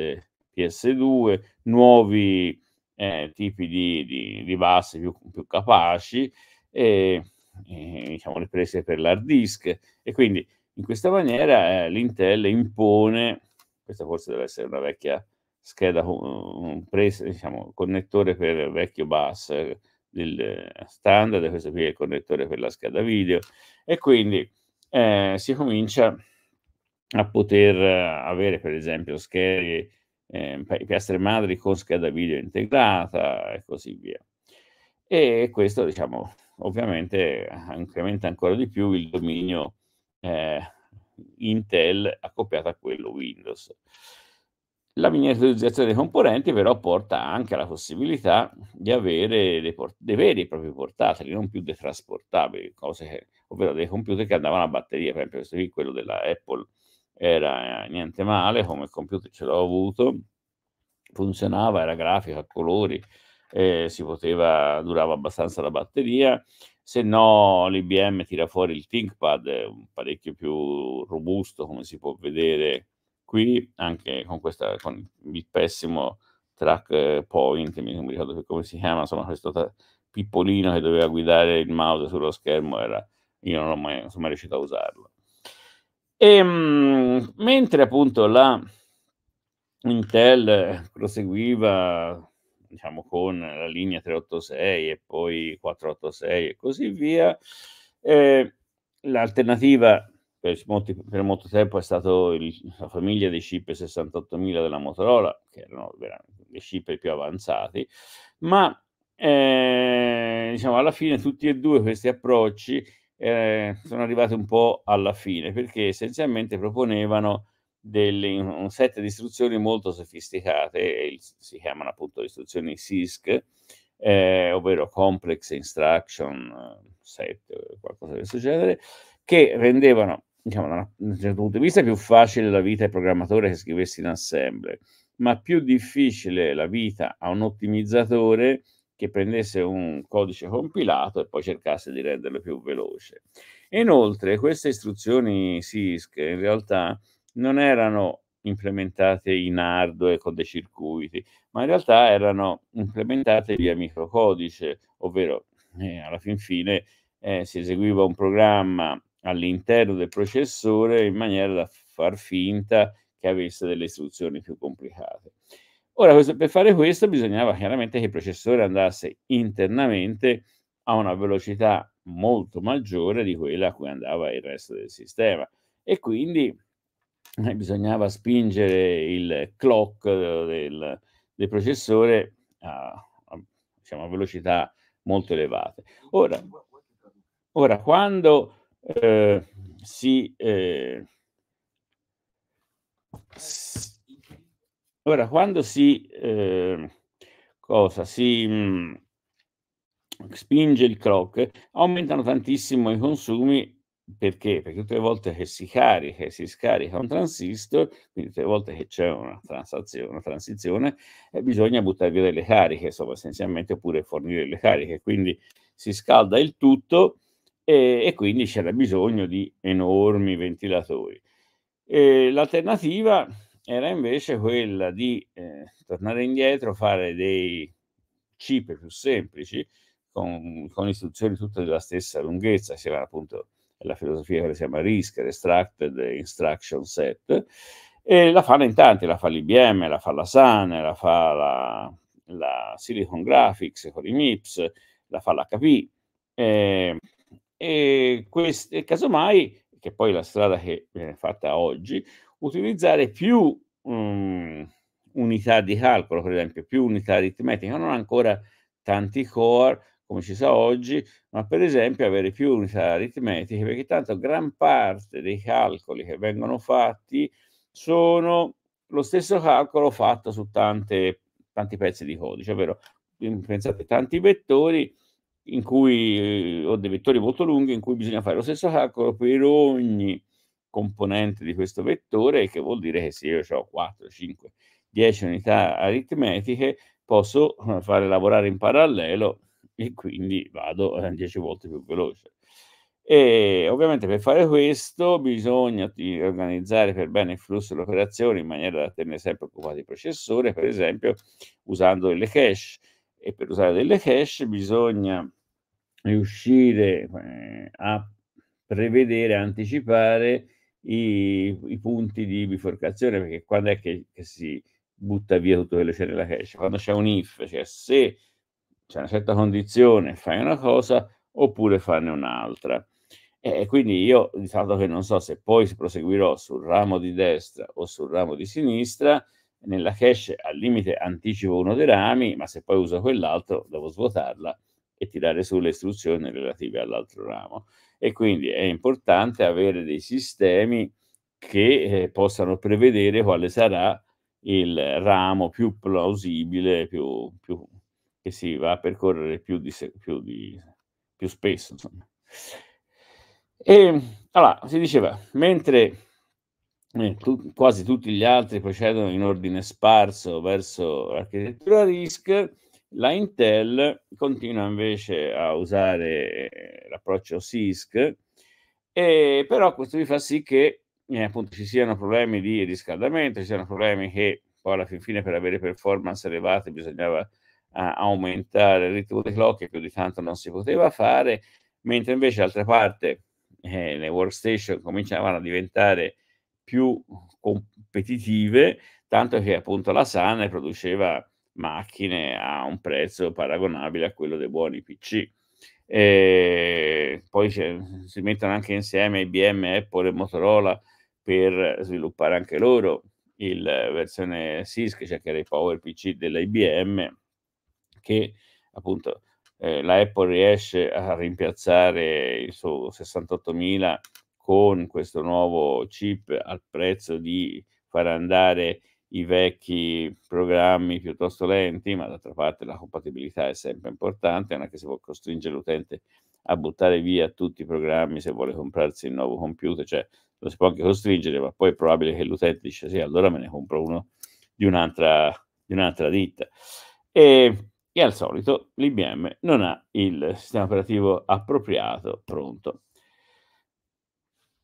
PS2, nuovi eh, tipi di, di, di base più, più capaci, e, e, diciamo, prese per l'hard disk. E quindi in questa maniera eh, l'Intel impone, questa forse deve essere una vecchia scheda, un presa, diciamo, connettore per vecchio bus eh, del standard, questo qui è il connettore per la scheda video, e quindi si comincia a poter eh, avere per esempio schede, eh, piastre madri con scheda video integrata e così via. E questo diciamo ovviamente incrementa ancora di più il dominio eh, Intel accoppiato a quello Windows. La miniaturizzazione dei componenti però porta anche alla possibilità di avere dei, port- dei veri e propri portatili, non più dei trasportabili, cose che, ovvero dei computer che andavano a batteria, per esempio questo qui, quello della Apple, era eh, niente male come computer ce l'ho avuto, funzionava, era grafica a colori, eh, si poteva, durava abbastanza la batteria, se no l'IBM tira fuori il ThinkPad, un parecchio più robusto come si può vedere qui, anche con, questa, con il pessimo track point, non mi ricordo come si chiama, insomma questo tra- pippolino che doveva guidare il mouse sullo schermo, era, io non ho mai, non sono mai riuscito a usarlo. E ehm, mh, mentre appunto la Intel proseguiva diciamo con la linea 386 e poi 486 e così via, eh, l'alternativa per, molti, per, molto tempo è stata la famiglia dei chip 68000 della Motorola, che erano veramente i chip più avanzati, ma eh, diciamo alla fine tutti e due questi approcci eh, sono arrivate un po' alla fine perché essenzialmente proponevano delle, un set di istruzioni molto sofisticate, si chiamano appunto istruzioni CISC, eh, ovvero Complex Instruction eh, Set, eh, qualcosa del genere, che rendevano, diciamo, da un certo punto di vista, più facile la vita ai programmatore che scrivesse in assembly, ma più difficile la vita a un ottimizzatore che prendesse un codice compilato e poi cercasse di renderlo più veloce. Inoltre, queste istruzioni SISC in realtà non erano implementate in hardware con dei circuiti, ma in realtà erano implementate via microcodice, ovvero eh, alla fin fine eh, si eseguiva un programma all'interno del processore in maniera da far finta che avesse delle istruzioni più complicate. Ora, per fare questo bisognava chiaramente che il processore andasse internamente a una velocità molto maggiore di quella a cui andava il resto del sistema e quindi eh, bisognava spingere il clock del, del processore a, a diciamo, velocità molto elevate. Ora, ora quando eh, si, eh, si Ora, quando si, eh, cosa, si mh, mhmm, spinge il clock, aumentano tantissimo i consumi perché? Perché tutte le volte che si carica e si scarica un transistor, quindi tutte le volte che c'è una, transazione, una transizione, eh, bisogna buttare via delle cariche, insomma, essenzialmente oppure fornire le cariche. Quindi si scalda il tutto e, e quindi c'era bisogno di enormi ventilatori. Ehm, l'alternativa era invece quella di eh, tornare indietro, fare dei chip più semplici, con, con, istruzioni tutte della stessa lunghezza, si era appunto la filosofia che si chiama RISC, Extracted Instruction Set, e la fanno in tanti, la fa l'IBM, la fa la SAN, la fa la, la Silicon Graphics con i MIPS, la fa l'HP, eh, e, quest, e casomai, che poi è la strada che viene fatta oggi, utilizzare più mh, mm, unità di calcolo, per esempio, più unità aritmetiche, non ancora tanti core come ci sa oggi, ma per esempio avere più unità aritmetiche, perché tanto gran parte dei calcoli che vengono fatti sono lo stesso calcolo fatto su tante, tanti pezzi di codice, ovvero pensate tanti vettori in cui, eh, o dei vettori molto lunghi in cui bisogna fare lo stesso calcolo per ogni componente di questo vettore, che vuol dire che se io ho 4, 5, 10 unità aritmetiche, posso eh, fare lavorare in parallelo e quindi vado 10 eh, volte più veloce. E ovviamente per fare questo bisogna organizzare per bene il flusso delle operazioni in maniera da tenere sempre occupati il processore, per esempio usando delle cache. E per usare delle cache bisogna riuscire eh, a prevedere, anticipare i, i, punti di biforcazione, perché quando è che, che si butta via tutto quello che c'è cache? Quando c'è un if, cioè se c'è una certa condizione fai una cosa oppure farne un'altra. E quindi io, di fatto che non so se poi proseguirò sul ramo di destra o sul ramo di sinistra, nella cache al limite anticipo uno dei rami, ma se poi uso quell'altro devo svuotarla e tirare su le istruzioni relative all'altro ramo e quindi è importante avere dei sistemi che eh, possano prevedere quale sarà il ramo più plausibile, più, più, che si va a percorrere più, di, più, di, più spesso. Insomma. E allora, si diceva, mentre eh, tu, quasi tutti gli altri procedono in ordine sparso verso l'architettura RISC, la Intel continua invece a usare eh, l'approccio SISC, e però questo vi fa sì che eh, appunto ci siano problemi di riscaldamento, ci siano problemi che poi alla fin fine per avere performance elevate bisognava eh, aumentare il ritmo dei clock che più di tanto non si poteva fare, mentre invece d'altra parte eh, le workstation cominciavano a diventare più competitive, tanto che appunto la SAN produceva macchine a un prezzo paragonabile a quello dei buoni PC. E ehm, poi si mettono anche insieme IBM, Apple e Motorola per sviluppare anche loro la eh, versione SISC, cioè che era il PowerPC dell'IBM, che appunto eh, la Apple riesce a rimpiazzare il suo 68000 con questo nuovo chip al prezzo di far andare i vecchi programmi piuttosto lenti, ma d'altra parte la compatibilità è sempre importante, non è che si può costringere l'utente a buttare via tutti i programmi se vuole comprarsi il nuovo computer, cioè lo si può anche costringere, ma poi è probabile che l'utente dice sì, allora me ne compro uno di un'altra, di un'altra ditta. E, e al solito l'IBM non ha il sistema operativo appropriato pronto.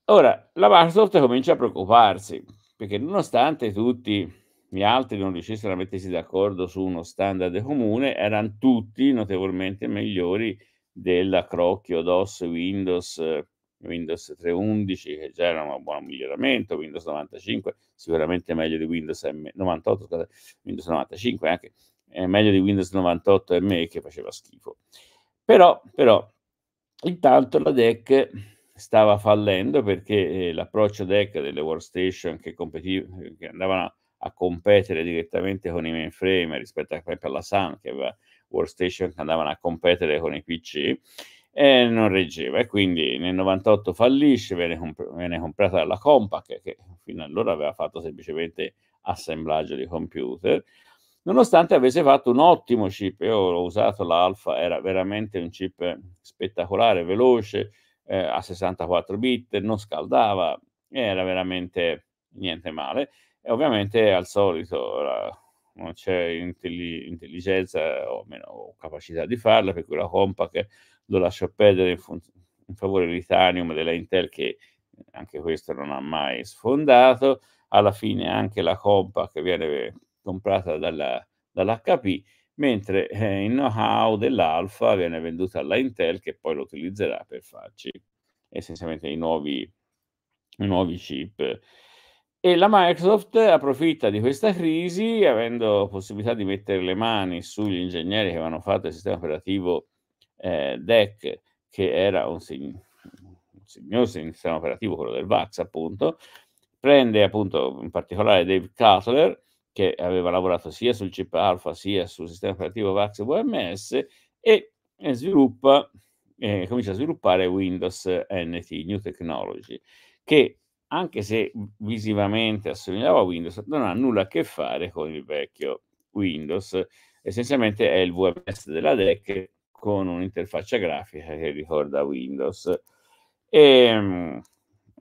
Ora, la Microsoft comincia a preoccuparsi perché nonostante tutti gli altri non riuscissero a mettersi d'accordo su uno standard comune, erano tutti notevolmente migliori della Crocchio, DOS, Windows, Windows 3.11, che già era un buon miglioramento, Windows 95, sicuramente meglio di Windows M 98, scusate, Windows 95 anche, eh, meglio di Windows 98 ME che faceva schifo. Però, però, intanto la DEC stava fallendo perché eh, l'approccio deck delle workstation che, competi- che andavano a competere direttamente con i mainframe rispetto a, per esempio alla Sun che aveva workstation che andavano a competere con i PC eh, non reggeva e quindi nel 98 fallisce, viene, comp- viene comprata dalla Compaq che fino allora aveva fatto semplicemente assemblaggio di computer nonostante avesse fatto un ottimo chip, io ho usato l'Alpha, era veramente un chip spettacolare, veloce, eh, a 64 bit, non scaldava, era veramente niente male. E ovviamente al solito la, non c'è intelli- intelligenza o meno capacità di farla, per cui la Compaq lo lascio perdere in, fun- in favore dell'Itanium della Intel che anche questo non ha mai sfondato. Alla fine anche la Compaq viene comprata dalla, dall'HP mentre eh, il know-how dell'Alfa viene venduto alla Intel che poi lo utilizzerà per farci essenzialmente i nuovi, i nuovi chip. E la Microsoft approfitta di questa crisi, avendo possibilità di mettere le mani sugli ingegneri che avevano fatto il sistema operativo eh, DEC, che era un, seg- un signoso sistema operativo, quello del VAX, appunto, prende appunto in particolare Dave Cutler che aveva lavorato sia sul chip alfa sia sul sistema operativo VAX VMS e sviluppa, eh, comincia a sviluppare Windows NT, New Technology, che anche se visivamente assomigliava a Windows, non ha nulla a che fare con il vecchio Windows. Essenzialmente è il VMS della DEC con un'interfaccia grafica che ricorda Windows. Ehm,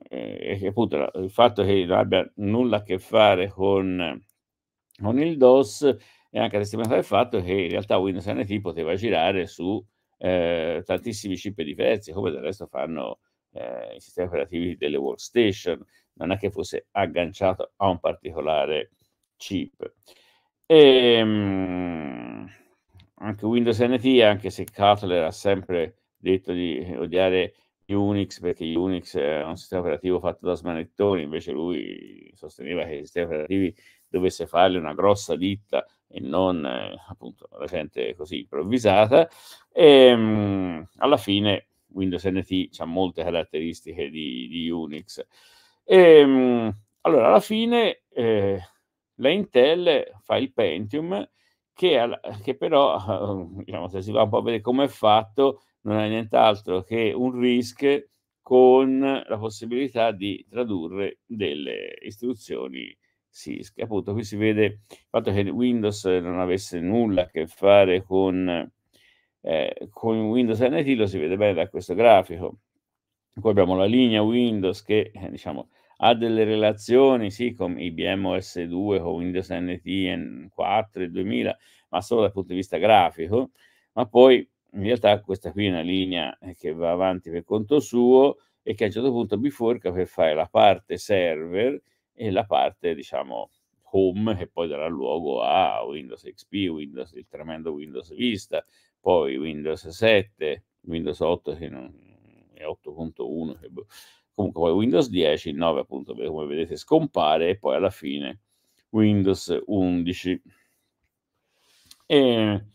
e, e appunto il fatto che non abbia nulla a che fare con con il DOS è anche testimoniato il fatto che in realtà Windows NT poteva girare su eh, tantissimi chip diversi, come del resto fanno eh, i sistemi operativi delle workstation, non è che fosse agganciato a un particolare chip. E, ehm, mh, anche Windows NT, anche se Cutler ha sempre detto di odiare Unix perché Unix è un sistema operativo fatto da smanettoni, invece lui sosteneva che i sistemi operativi dovesse farle una grossa ditta e non eh, appunto la gente così improvvisata. E, ehm, mh, alla fine Windows NT ha molte caratteristiche di, di Unix. E, ehm, mh, allora, alla fine eh, la Intel fa il Pentium, che, che però, diciamo, se si va un po' a vedere come è fatto, non è nient'altro che un RISC con la possibilità di tradurre delle istruzioni sì, appunto qui si vede il fatto che Windows non avesse nulla a che fare con, eh, con Windows NT, lo si vede bene da questo grafico. Poi abbiamo la linea Windows che eh, diciamo, ha delle relazioni, sì, con IBM OS 2, con Windows NT 4 e 2000, ma solo dal punto di vista grafico, ma poi in realtà questa qui è una linea eh, che va avanti per conto suo e che a un certo punto biforca per fare la parte server, e la parte, diciamo, home che poi darà luogo a Windows XP, Windows, il tremendo Windows Vista, poi Windows 7, Windows 8 che non è 8.1 che boh. comunque poi Windows 10, il 9 appunto come vedete scompare e poi alla fine Windows 11. E,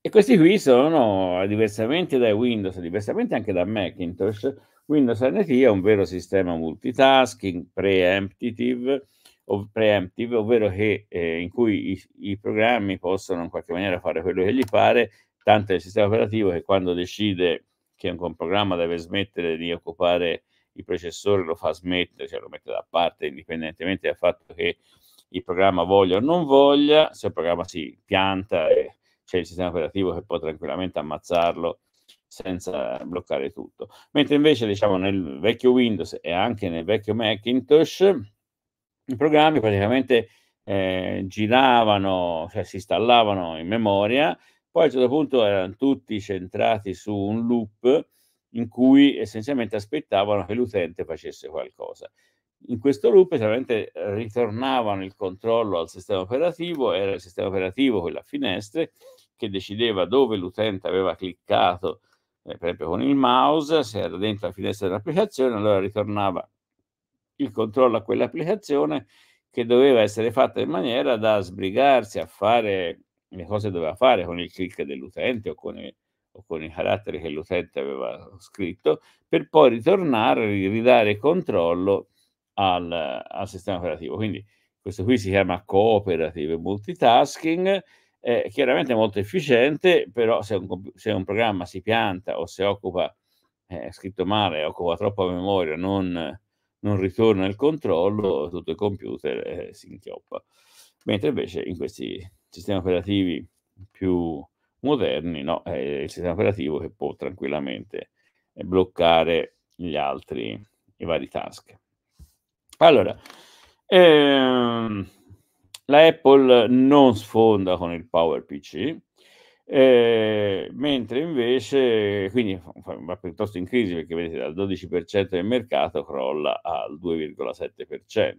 e questi qui sono, diversamente da Windows, diversamente anche da Macintosh, Windows NT è un vero sistema multitasking preemptive, ov- preemptive ovvero che, eh, in cui i, i, programmi possono in qualche maniera fare quello che gli pare, tanto è il sistema operativo che quando decide che un programma deve smettere di occupare il processore lo fa smettere, cioè lo mette da parte indipendentemente dal fatto che il programma voglia o non voglia, se il programma si pianta e c'è il sistema operativo che può tranquillamente ammazzarlo senza bloccare tutto. Mentre invece, diciamo, nel vecchio Windows e anche nel vecchio Macintosh, i programmi praticamente eh, giravano, cioè si installavano in memoria, poi a un certo punto erano tutti centrati su un loop in cui essenzialmente aspettavano che l'utente facesse qualcosa. In questo loop chiaramente ritornavano il controllo al sistema operativo, era il sistema operativo, quella finestra, che decideva dove l'utente aveva cliccato eh, per esempio con il mouse, se era dentro la finestra dell'applicazione, allora ritornava il controllo a quell'applicazione che doveva essere fatta in maniera da sbrigarsi a fare le cose che doveva fare con il click dell'utente o con il o con i caratteri che l'utente aveva scritto, per poi ritornare e ridare controllo al, al, sistema operativo. Quindi questo qui si chiama cooperative multitasking eh, chiaramente è molto efficiente, però se un, se un, programma si pianta o se occupa, eh, scritto male, occupa troppa memoria, non, non ritorna il controllo, tutto il computer eh, si inchioppa. Mentre invece in questi sistemi operativi più moderni, no, è eh, il sistema operativo che può tranquillamente eh, bloccare gli altri, i vari task. Allora, ehm, la Apple non sfonda con il PowerPC, eh, mentre invece, quindi va piuttosto in crisi perché vedete dal 12% del mercato crolla al 2,7%.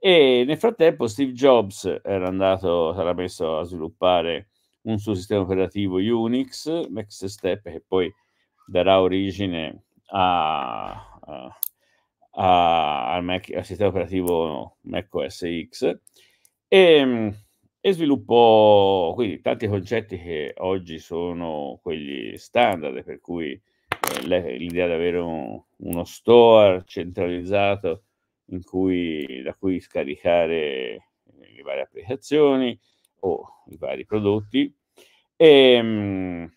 E nel frattempo Steve Jobs era andato, sarà messo a sviluppare un suo sistema operativo Unix, Next Step, che poi darà origine a, a, a, al, Mac, al sistema operativo no, Mac OS X e, ehm, e sviluppo quindi tanti concetti che oggi sono quelli standard, per cui eh, l'idea di avere un, uno store centralizzato cui, da cui scaricare eh, le varie applicazioni o i vari prodotti. E, ehm,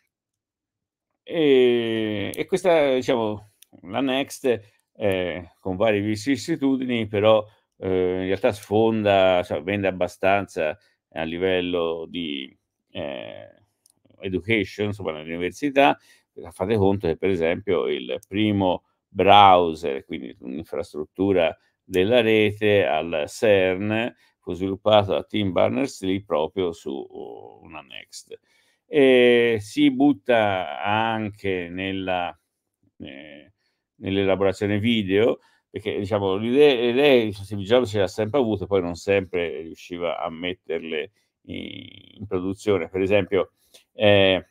e, e questa, diciamo, la Next, eh, con varie vicissitudini, però eh, in realtà sfonda, cioè, vende abbastanza a livello di eh, education, insomma, nell'università, fate conto che per esempio il primo browser, quindi un'infrastruttura della rete al CERN, fu sviluppato da Tim Berners-Lee proprio su uh, una Next. E si butta anche nella, eh, nell'elaborazione video, perché diciamo, l'idea, lei Steve Jobs ce l'ha sempre avuta, poi non sempre riusciva a metterle in, produzione. Per esempio, eh,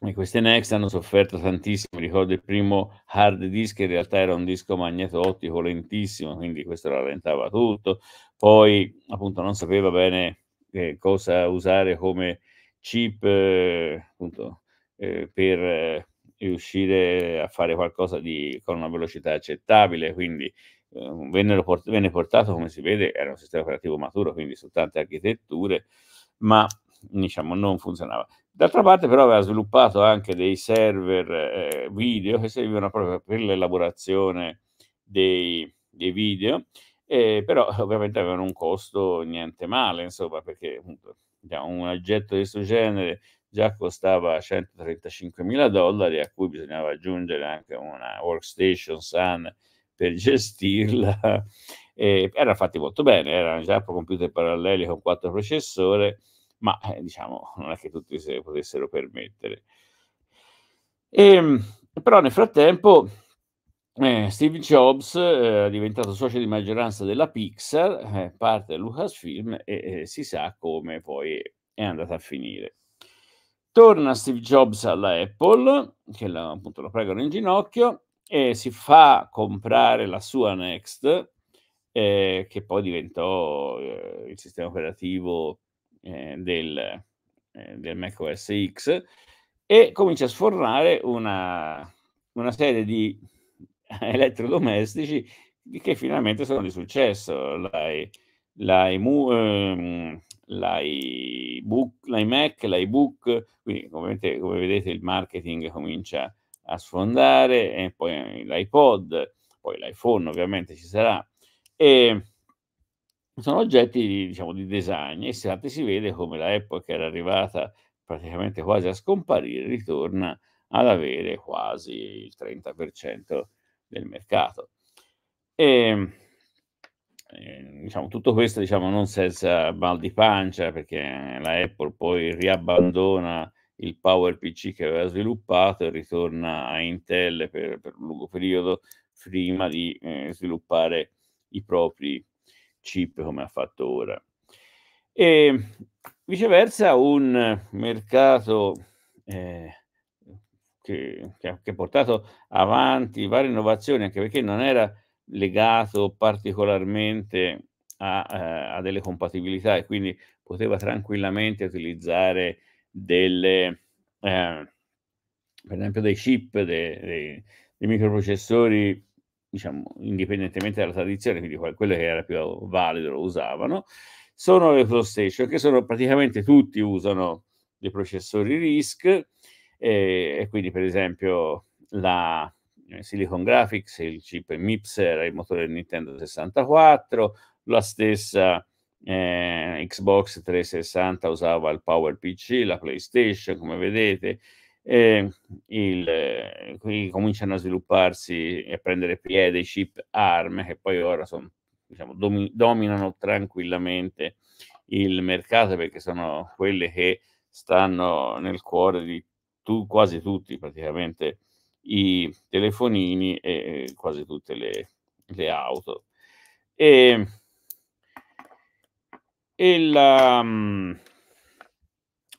eh, queste Next hanno sofferto tantissimo. Ricordo il primo hard disk, in realtà era un disco magnetottico lentissimo, quindi questo rallentava tutto. Poi, appunto, non sapeva bene eh, cosa usare come chip, eh, appunto, eh, per eh, riuscire a fare qualcosa di, con una velocità accettabile, quindi eh, port venne portato, come si vede, era un sistema operativo maturo, quindi su tante architetture, ma diciamo non funzionava. D'altra parte però aveva sviluppato anche dei server eh, video che servivano proprio per l'elaborazione dei, dei, video, eh, però ovviamente avevano un costo niente male, insomma, perché appunto, diciamo, un oggetto di questo genere già costava 135 mila dollari, a cui bisognava aggiungere anche una workstation Sun per gestirla. E eh, erano fatti molto bene, erano già computer paralleli con quattro processori, ma eh, diciamo non è che tutti se ne potessero permettere. E, ehm, però nel frattempo eh, Steve Jobs eh, è diventato socio di maggioranza della Pixar, eh, parte di Lucasfilm e eh, si sa come poi è andata a finire. Torna Steve Jobs alla Apple, che la, appunto lo pregano in ginocchio, e si fa comprare la sua Next, eh, che poi diventò eh, il sistema operativo eh, del, eh, del Mac OS X, e comincia a sfornare una, una serie di elettrodomestici che finalmente sono di successo. La, la, la, l'iMac, l'iMac, l'iBook, quindi ovviamente come vedete il marketing comincia a sfondare, e poi l'iPod, poi l'iPhone ovviamente ci sarà, e sono oggetti di, diciamo, di design e se si vede come la Apple che era arrivata praticamente quasi a scomparire ritorna ad avere quasi il 30% del mercato. E, ehm, Ehm, diciamo, tutto questo diciamo, non senza mal di pancia, perché la Apple poi riabbandona il PowerPC che aveva sviluppato e ritorna a Intel per, per un lungo periodo prima di eh, sviluppare i propri chip come ha fatto ora. E ehm, viceversa un mercato eh, che, che, ha portato avanti varie innovazioni, anche perché non era legato particolarmente a, eh, a, delle compatibilità e quindi poteva tranquillamente utilizzare delle, eh, per esempio dei chip, dei, dei, dei, microprocessori, diciamo, indipendentemente dalla tradizione, quindi quello che era più valido lo usavano, sono le PlayStation, che sono praticamente tutti usano dei processori RISC, eh, e quindi per esempio la, Silicon Graphics, il chip MIPS era il motore del Nintendo 64, la stessa eh, Xbox 360 usava il Power PC, la PlayStation, come vedete, eh, il, eh, qui cominciano a svilupparsi e a prendere piede i chip ARM che poi ora sono, diciamo, domi- dominano tranquillamente il mercato perché sono quelle che stanno nel cuore di tu- quasi tutti praticamente i telefonini e quasi tutte le, le auto. E, e la, mm,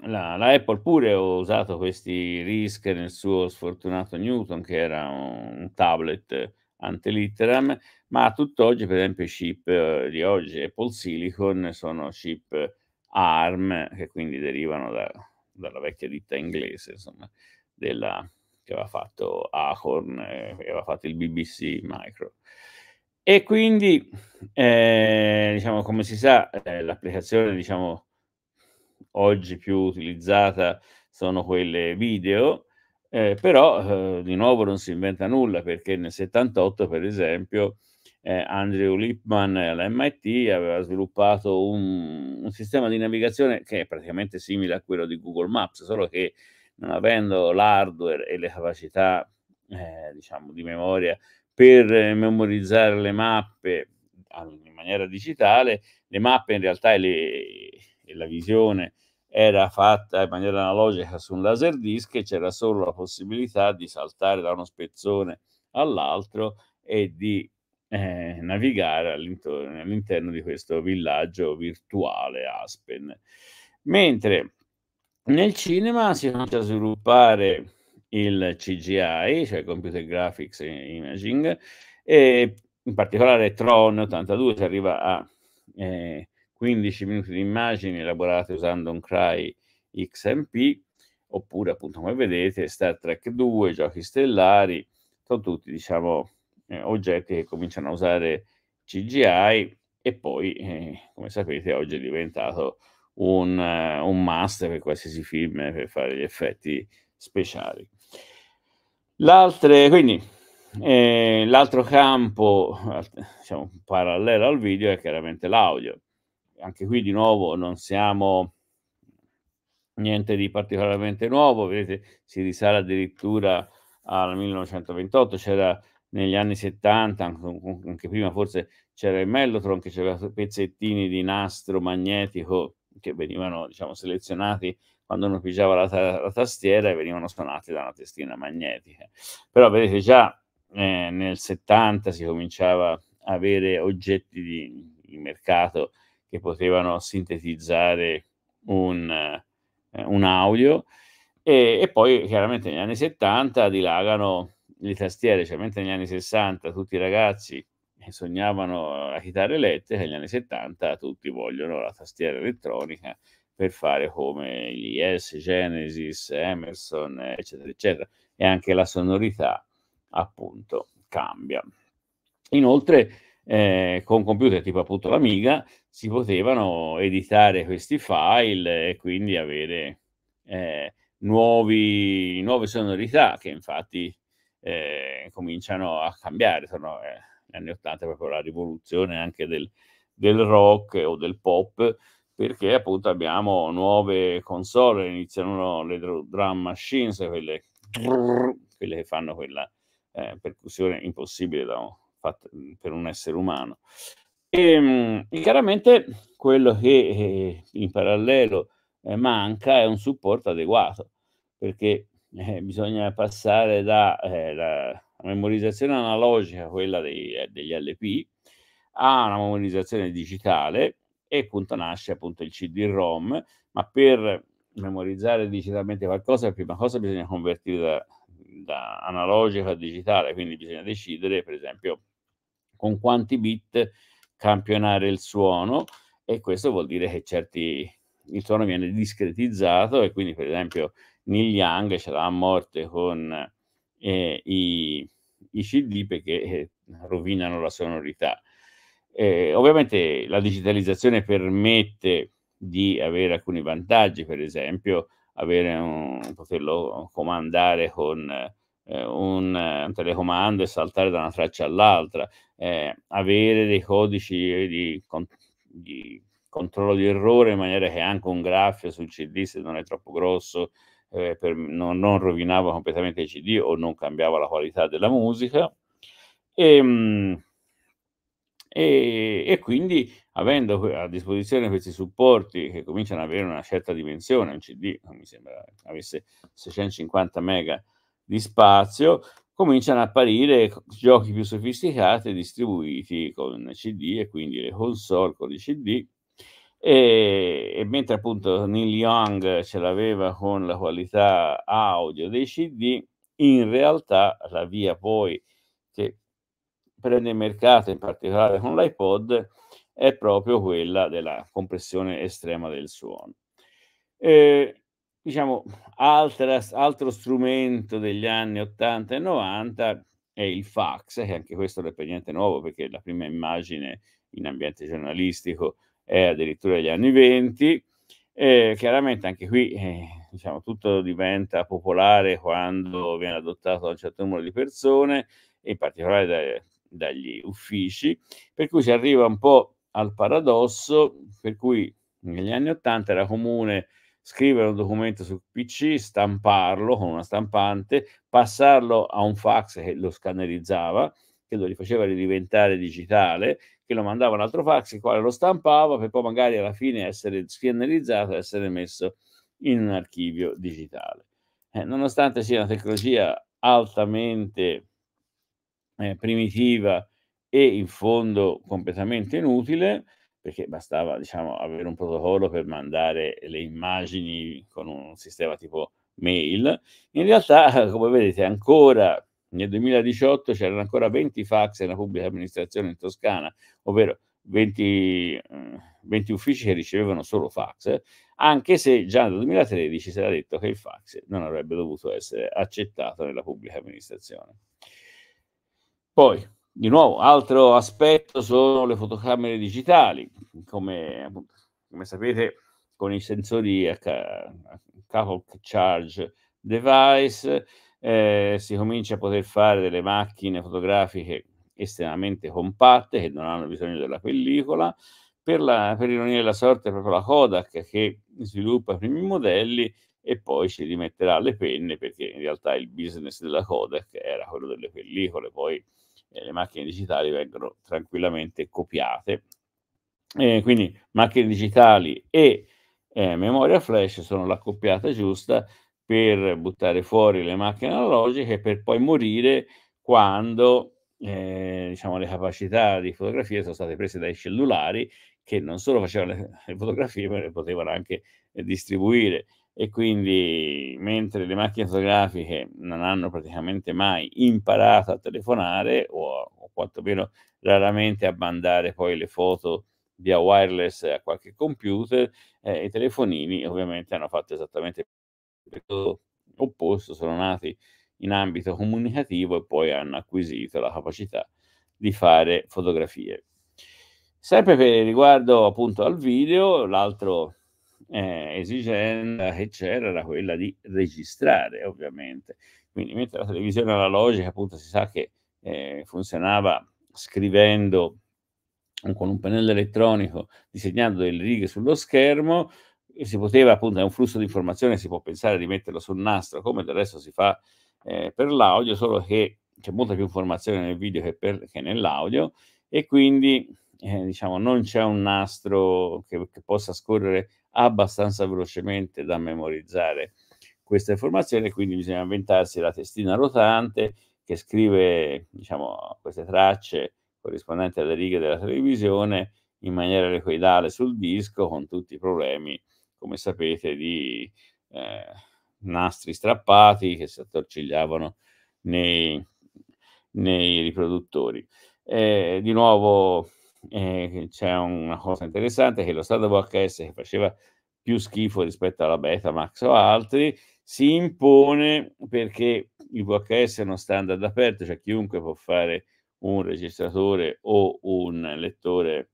la, la, Apple pure ha usato questi RISC nel suo sfortunato Newton, che era un, tablet antelitteram, ma tutt'oggi, per esempio, i chip eh, di oggi Apple Silicon sono chip ARM, che quindi derivano da, dalla vecchia ditta inglese, insomma, della, che aveva fatto Acorn, che aveva fatto il BBC Micro. E quindi, eh, diciamo, come si sa, eh, l'applicazione, diciamo, oggi più utilizzata sono quelle video, eh, però eh, di nuovo non si inventa nulla perché nel 78, per esempio, eh, Andrew Lipman all'MIT aveva sviluppato un, un sistema di navigazione che è praticamente simile a quello di Google Maps, solo che non avendo l'hardware e le capacità, eh, diciamo, di memoria per memorizzare le mappe in maniera digitale, le mappe in realtà e, le, e la visione era fatta in maniera analogica su un laser disc e c'era solo la possibilità di saltare da uno spezzone all'altro e di eh, navigare all'interno di questo villaggio virtuale Aspen. Mentre nel cinema si comincia a sviluppare il CGI, cioè Computer Graphics Imaging, e in particolare Tron 82 si arriva a eh, 15 minuti di immagini elaborate usando un CRY XMP, oppure appunto come vedete Star Trek 2, Giochi Stellari, sono tutti diciamo eh, oggetti che cominciano a usare CGI e poi eh, come sapete oggi è diventato un, eh, un master per qualsiasi film per fare gli effetti speciali. L'altre, quindi, eh, l'altro campo, diciamo, parallelo al video, è chiaramente l'audio. Anche qui di nuovo non siamo niente di particolarmente nuovo, vedete, si risale addirittura al 1928, c'era negli anni 70, anche prima forse c'era il Mellotron che c'era pezzettini di nastro magnetico che venivano diciamo, selezionati quando uno pigiava la, ta- la tastiera e venivano suonati da una testina magnetica. Però vedete già eh, nel 70 si cominciava a avere oggetti di, di mercato che potevano sintetizzare un, eh, un audio e, e, poi chiaramente negli anni 70 dilagano le tastiere, cioè mentre negli anni 60 tutti i ragazzi eh, sognavano la chitarra elettrica, negli anni 70 tutti vogliono la tastiera elettronica per fare come gli Yes, Genesis, Emerson, eccetera, eccetera. E anche la sonorità, appunto, cambia. Inoltre, eh, con computer tipo appunto l'Amiga, si potevano editare questi file e quindi avere eh, nuovi, nuove sonorità che infatti eh, cominciano a cambiare, sono, eh, negli anni 80 proprio la rivoluzione anche del, del rock o del pop perché appunto abbiamo nuove console, iniziano le drum machines, quelle, quelle che fanno quella eh, percussione impossibile da, fatta, per un essere umano. E, ehm, e chiaramente quello che eh, in parallelo eh, manca è un supporto adeguato, perché eh, bisogna passare dalla eh, la memorizzazione analogica, quella dei, eh, degli LP, ha una memorizzazione digitale e appunto nasce appunto il CD-ROM, ma per memorizzare digitalmente qualcosa, la prima cosa bisogna convertire da, da analogico a digitale, quindi bisogna decidere per esempio con quanti bit campionare il suono e questo vuol dire che certi il suono viene discretizzato e quindi per esempio Neil Young ce l'ha a morte con eh, i, i, CD perché eh, rovinano la sonorità. Eh, ovviamente la digitalizzazione permette di avere alcuni vantaggi, per esempio un, poterlo comandare con eh, un, un, telecomando e saltare da una traccia all'altra, eh, avere dei codici di, con, di, controllo di errore in maniera che anche un graffio sul CD, se non è troppo grosso, eh, per, non, non, rovinava completamente i CD o non cambiava la qualità della musica. E, ehm, e, e, quindi, avendo a disposizione questi supporti che cominciano ad avere una certa dimensione, un CD mi sembra avesse 650 mega di spazio, cominciano a apparire giochi più sofisticati distribuiti con CD e quindi le console con i CD e, e, mentre appunto Neil Young ce l'aveva con la qualità audio dei CD, in realtà la via poi che prende il mercato, in particolare con l'iPod, è proprio quella della compressione estrema del suono. Eh, diciamo, altra, altro strumento degli anni 80 e 90 è il fax, che anche questo non è per niente nuovo perché è la prima immagine in ambiente giornalistico eh, addirittura degli anni 20. Eh, chiaramente anche qui eh, diciamo, tutto diventa popolare quando viene adottato da un certo numero di persone, in particolare da, dagli uffici, per cui si arriva un po' al paradosso, per cui negli anni 80 era comune scrivere un documento sul PC, stamparlo con una stampante, passarlo a un fax che lo scannerizzava, che lo rifaceva ridiventare digitale, che lo mandava un altro fax, il quale lo stampava per poi magari alla fine essere scannerizzato e essere messo in un archivio digitale. Eh, nonostante sia una tecnologia altamente eh, primitiva e in fondo completamente inutile, perché bastava diciamo, avere un protocollo per mandare le immagini con un sistema tipo mail, in realtà come vedete ancora nel 2018 c'erano ancora 20 fax nella pubblica amministrazione in Toscana, ovvero 20, 20 eh, uffici che ricevevano solo fax, anche se già nel 2013 si era detto che il fax non avrebbe dovuto essere accettato nella pubblica amministrazione. Poi, di nuovo, altro aspetto sono le fotocamere digitali. Come, appunto, come sapete, con i sensori a, ca- a couple charge device eh, si comincia a poter fare delle macchine fotografiche estremamente compatte che non hanno bisogno della pellicola. Per, la, per ironia della sorte, è proprio la Kodak che sviluppa i primi modelli e poi ci rimetterà le penne perché in realtà il business della Kodak era quello delle pellicole, poi eh, le macchine digitali vengono tranquillamente copiate. Eh, quindi macchine digitali e eh, memoria flash sono l'accoppiata giusta per buttare fuori le macchine analogiche per poi morire quando eh, diciamo, le capacità di fotografia sono state prese dai cellulari che non solo facevano le, fotografie ma le potevano anche eh, distribuire e quindi mentre le macchine fotografiche non hanno praticamente mai imparato a telefonare o, o quantomeno raramente a mandare poi le foto via wireless a qualche computer, eh, i telefonini ovviamente hanno fatto esattamente periodo opposto sono nati in ambito comunicativo e poi hanno acquisito la capacità di fare fotografie. Sempre per riguardo appunto al video, l'altro eh, esigenza che c'era era quella di registrare, ovviamente. Quindi mentre la televisione analogica appunto si sa che eh, funzionava scrivendo con un pennello elettronico, disegnando delle righe sullo schermo, si poteva appunto, è un flusso di informazione, si può pensare di metterlo sul nastro, come del resto si fa eh, per l'audio, solo che c'è molta più informazione nel video che, per, che nell'audio e quindi eh, diciamo, non c'è un nastro che, che, possa scorrere abbastanza velocemente da memorizzare questa informazione, quindi bisogna inventarsi la testina rotante che scrive diciamo, queste tracce corrispondenti alle righe della televisione in maniera recoidale sul disco con tutti i problemi come sapete, di eh, nastri strappati che si attorcigliavano nei, nei riproduttori. Eh, di nuovo eh, c'è una cosa interessante che lo stato VHS che faceva più schifo rispetto alla Betamax o altri si impone perché il VHS è uno standard aperto, cioè chiunque può fare un registratore o un lettore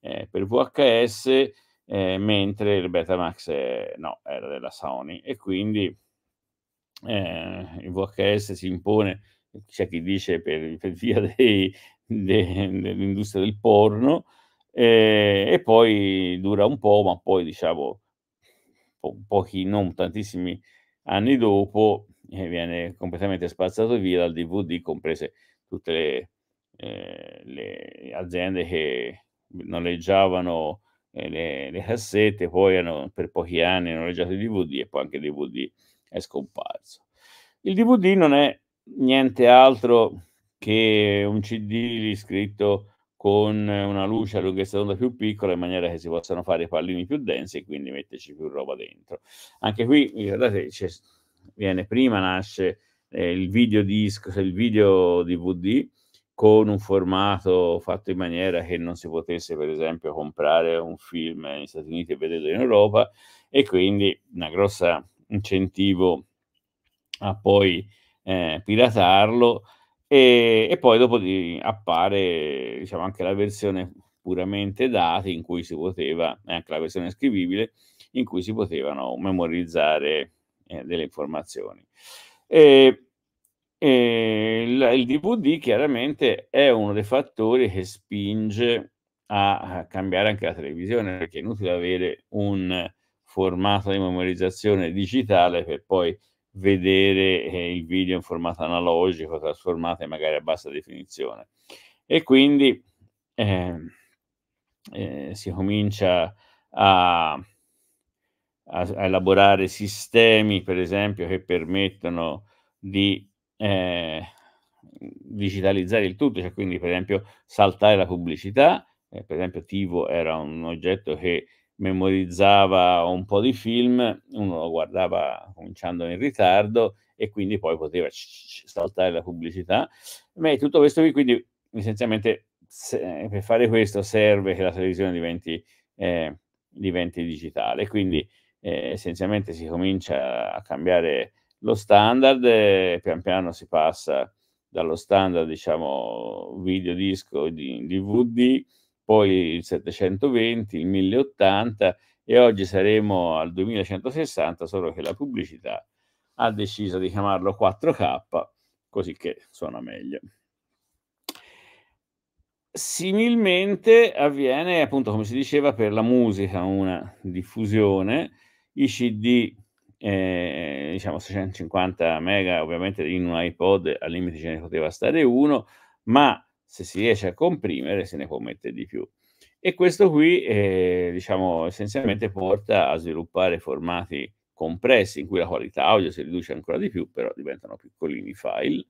eh, per VHS eh, mentre il Betamax è, no, era della Sony e quindi eh, il VHS si impone, c'è chi dice per, per via dei, de, dell'industria del porno eh, e poi dura un po', ma poi diciamo po- pochi, non tantissimi anni dopo eh, viene completamente spazzato via dal DVD, comprese tutte le, eh, le aziende che noleggiavano le, le, cassette, poi hanno, per pochi anni hanno noleggiato i DVD e poi anche il DVD è scomparso. Il DVD non è niente altro che un CD scritto con una luce a lunghezza d'onda più piccola in maniera che si possano fare i pallini più densi e quindi metterci più roba dentro. Anche qui, guardate, viene prima, nasce eh, il video disco, il video DVD, con un formato fatto in maniera che non si potesse per esempio comprare un film negli Stati Uniti e vederlo in Europa e quindi una grossa incentivo a poi eh, piratarlo e, e, poi dopo di, appare diciamo anche la versione puramente dati in cui si poteva eh, anche la versione scrivibile in cui si potevano memorizzare eh, delle informazioni e, Ehm, il, DVD chiaramente è uno dei fattori che spinge a, cambiare anche la televisione, perché è inutile avere un formato di memorizzazione digitale per poi vedere eh, il video in formato analogico, trasformato e magari a bassa definizione. E quindi eh, eh, si comincia a, a, a, elaborare sistemi, per esempio, che permettono di eh, digitalizzare il tutto, cioè quindi per esempio saltare la pubblicità, eh, per esempio Tivo era un oggetto che memorizzava un po' di film, uno lo guardava cominciando in ritardo e quindi poi poteva saltare la pubblicità. Ma tutto questo qui, quindi essenzialmente se, eh, per fare questo serve che la televisione diventi, eh, diventi digitale, quindi eh, essenzialmente si comincia a cambiare lo standard è, pian piano si passa dallo standard, diciamo, video disco di DVD, poi il 720, il 1080 e oggi saremo al 2160, solo che la pubblicità ha deciso di chiamarlo 4K, così che suona meglio. Similmente avviene, appunto, come si diceva, per la musica una diffusione, i CD eh, diciamo 650 mega ovviamente in un iPod al limite ce ne poteva stare uno ma se si riesce a comprimere se ne può mettere di più e questo qui eh, diciamo essenzialmente porta a sviluppare formati compressi in cui la qualità audio si riduce ancora di più però diventano piccolini file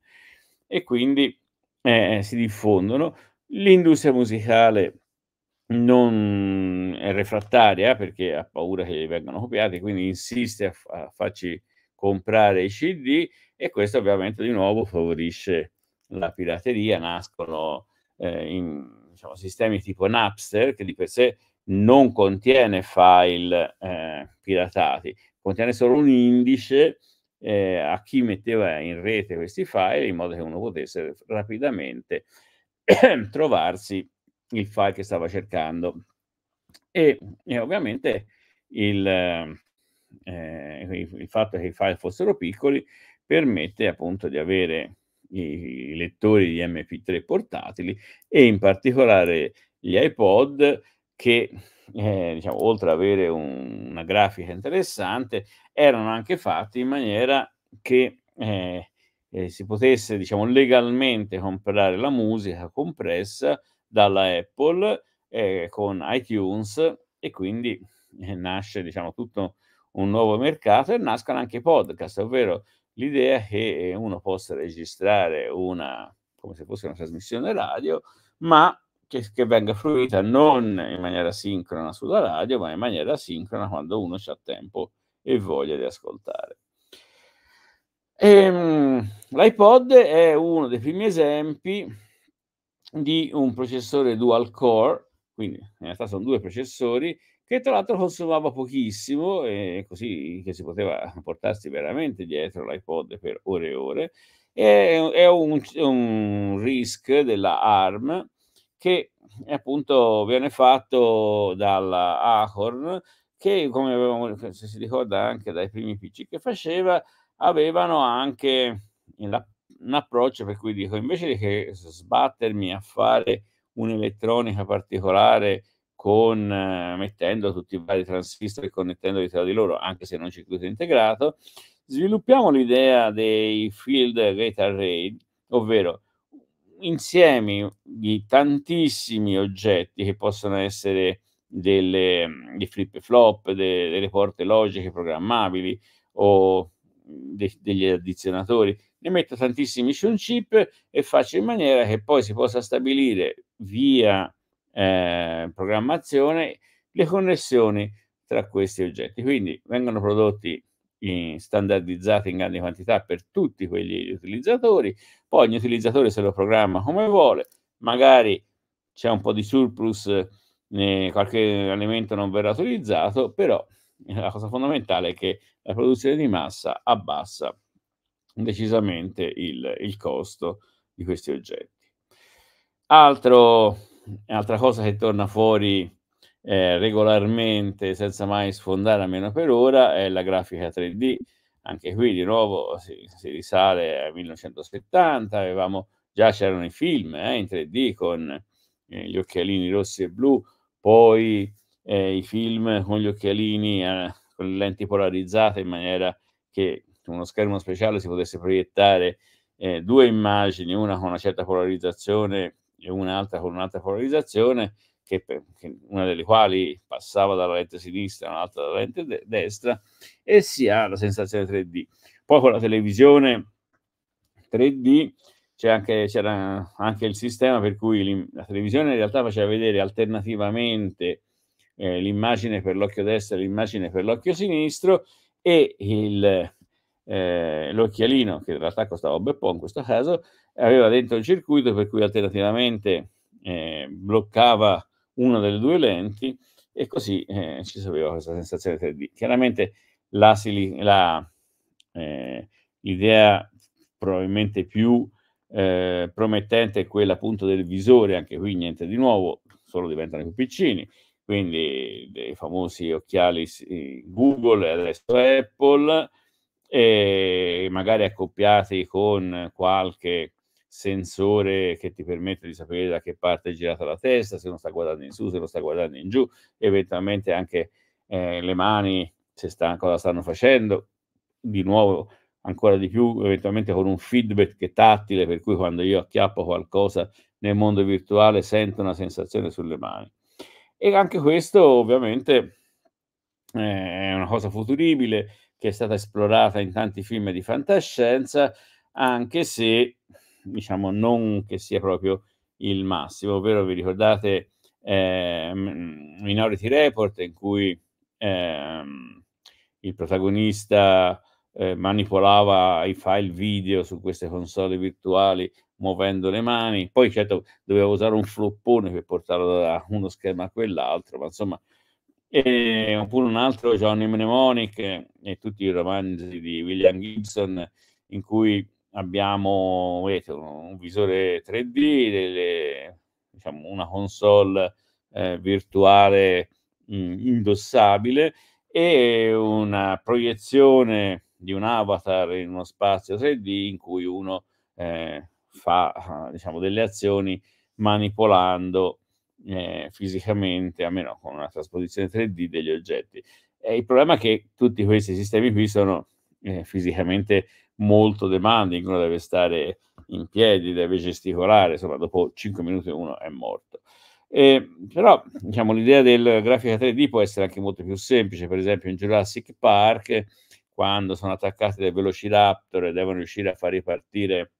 e quindi eh, si diffondono l'industria musicale non è refrattaria eh, perché ha paura che gli vengano copiati, quindi insiste a, a farci comprare i CD e questo ovviamente di nuovo favorisce la pirateria, nascono eh, in, diciamo, sistemi tipo Napster che di per sé non contiene file eh, piratati, contiene solo un indice eh, a chi metteva in rete questi file in modo che uno potesse rapidamente trovarsi il file che stava cercando. E, e ovviamente il, eh, il, fatto che i file fossero piccoli permette appunto di avere i, i lettori di MP3 portatili e in particolare gli iPod che eh, diciamo, oltre ad avere un, una grafica interessante, erano anche fatti in maniera che eh, eh, si potesse diciamo, legalmente comprare la musica compressa dalla Apple eh, con iTunes e quindi eh, nasce diciamo tutto un nuovo mercato e nascono anche i podcast, ovvero l'idea che eh, uno possa registrare una come se fosse una trasmissione radio, ma che, che, venga fruita non in maniera sincrona sulla radio, ma in maniera asincrona quando uno ha tempo e voglia di ascoltare. E, ehm, L'iPod è uno dei primi esempi di un processore dual core, quindi in realtà sono due processori, che tra l'altro consumava pochissimo e così che si poteva portarsi veramente dietro l'iPod per ore e ore. E, è un, un RISC della ARM che appunto viene fatto dalla Acorn che come avevamo, se si ricorda anche dai primi PC che faceva, avevano anche la un approccio per cui dico invece che sbattermi a fare un'elettronica particolare con, eh, mettendo tutti i vari transistor e connettendoli tra di loro, anche se non circuito integrato, sviluppiamo l'idea dei field gate array, ovvero insiemi di tantissimi oggetti che possono essere delle, mhmm, dei flip flop, de, delle porte logiche programmabili o mhmm, de, degli addizionatori, ne metta tantissimi su un chip e faccio in maniera che poi si possa stabilire via eh, programmazione le connessioni tra questi oggetti. Quindi vengono prodotti in, standardizzati in grandi quantità per tutti quegli utilizzatori, poi ogni utilizzatore se lo programma come vuole, magari c'è un po' di surplus, eh, qualche elemento non verrà utilizzato, però la cosa fondamentale è che la produzione di massa abbassa decisamente il, il costo di questi oggetti. Altro, altra cosa che torna fuori eh, regolarmente senza mai sfondare a meno per ora è la grafica 3D. Anche qui di nuovo si, si risale al 1970, avevamo, già c'erano i film eh, in 3D con eh, gli occhialini rossi e blu, poi eh, i film con gli occhialini eh, con le lenti polarizzate in maniera che Certo, uno schermo speciale si potesse proiettare eh, due immagini, una con una certa polarizzazione e un'altra con un'altra polarizzazione, che, che una delle quali passava dalla lente sinistra e un'altra dalla lente de- destra, e si ha la sensazione 3D. Poi con la televisione 3D anche, c'era anche il sistema per cui la televisione in realtà faceva vedere alternativamente eh, l'immagine per l'occhio destro e l'immagine per l'occhio sinistro e il, eh, l'occhialino, che in realtà costava Beppo in questo caso, aveva dentro il circuito per cui alternativamente eh, bloccava una delle due lenti e così eh, ci sapeva questa sensazione 3D. Chiaramente la, eh, idea probabilmente più eh, promettente è quella appunto del visore, anche qui niente di nuovo, solo diventano più piccini, quindi dei famosi occhiali Google e adesso Apple, e magari accoppiati con qualche sensore che ti permette di sapere da che parte è girata la testa, se non sta guardando in su, se non sta guardando in giù, eventualmente anche eh, le mani, se sta, cosa stanno facendo, di nuovo ancora di più, eventualmente con un feedback che è tattile, per cui quando io acchiappo qualcosa nel mondo virtuale sento una sensazione sulle mani. E anche questo ovviamente eh, è una cosa futuribile, che è stata esplorata in tanti film di fantascienza, anche se diciamo non che sia proprio il massimo, ovvero vi ricordate eh, Minority Report in cui eh, il protagonista eh, manipolava i file video su queste console virtuali muovendo le mani, poi certo doveva usare un floppone per portarlo da uno schermo a quell'altro, ma insomma e, oppure un altro, Johnny Mnemonic e tutti i romanzi di William Gibson in cui abbiamo vedete, un visore 3D, delle, diciamo, una console eh, virtuale mh, mm, indossabile e una proiezione di un avatar in uno spazio 3D in cui uno eh, fa diciamo, delle azioni manipolando eh, fisicamente, almeno con una trasposizione 3D degli oggetti. E il problema è che tutti questi sistemi qui sono eh, fisicamente molto demanding, uno deve stare in piedi, deve gesticolare, insomma dopo 5 minuti uno è morto. Eh, però diciamo, l'idea del grafica 3D può essere anche molto più semplice, per esempio in Jurassic Park, quando sono attaccati dai velociraptor e devono riuscire a far ripartire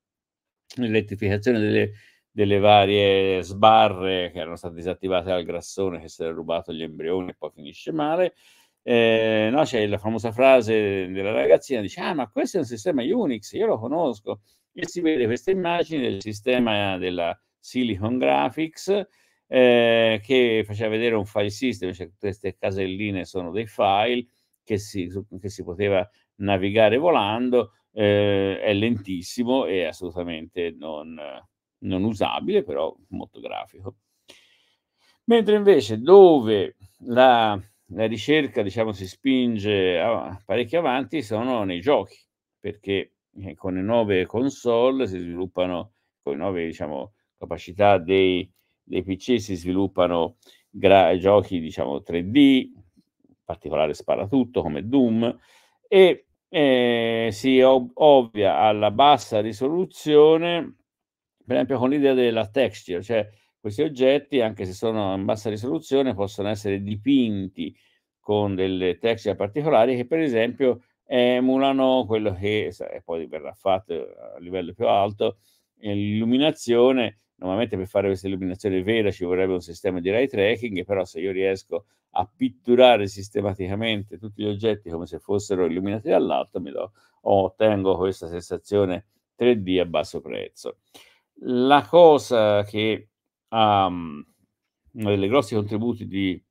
l'elettrificazione delle delle varie sbarre che erano state disattivate dal grassone che si era rubato gli embrioni e poi finisce male. Eh, no, c'è la famosa frase della ragazzina, dice, ah ma questo è un sistema Unix, io lo conosco. E si vede questa immagine del sistema della Silicon Graphics eh, che faceva vedere un file system, cioè queste caselline sono dei file che si, che si poteva navigare volando, eh, è lentissimo e assolutamente non non usabile, però molto grafico. Mentre invece dove la, la ricerca diciamo, si spinge a, parecchio avanti sono nei giochi, perché eh, con le nuove console si sviluppano, con le nuove diciamo, capacità dei, dei PC si sviluppano gra- giochi diciamo 3D, in particolare sparatutto come Doom, e eh, si ov- ovvia alla bassa risoluzione per esempio con l'idea della texture, cioè questi oggetti, anche se sono in bassa risoluzione, possono essere dipinti con delle texture particolari che per esempio emulano quello che poi verrà fatto a livello più alto, eh, l'illuminazione. Normalmente per fare questa illuminazione vera ci vorrebbe un sistema di ray tracking, però se io riesco a pitturare sistematicamente tutti gli oggetti come se fossero illuminati dall'alto, mi do, ottengo questa sensazione 3D a basso prezzo. La cosa che ha um, uno dei grossi contributi di,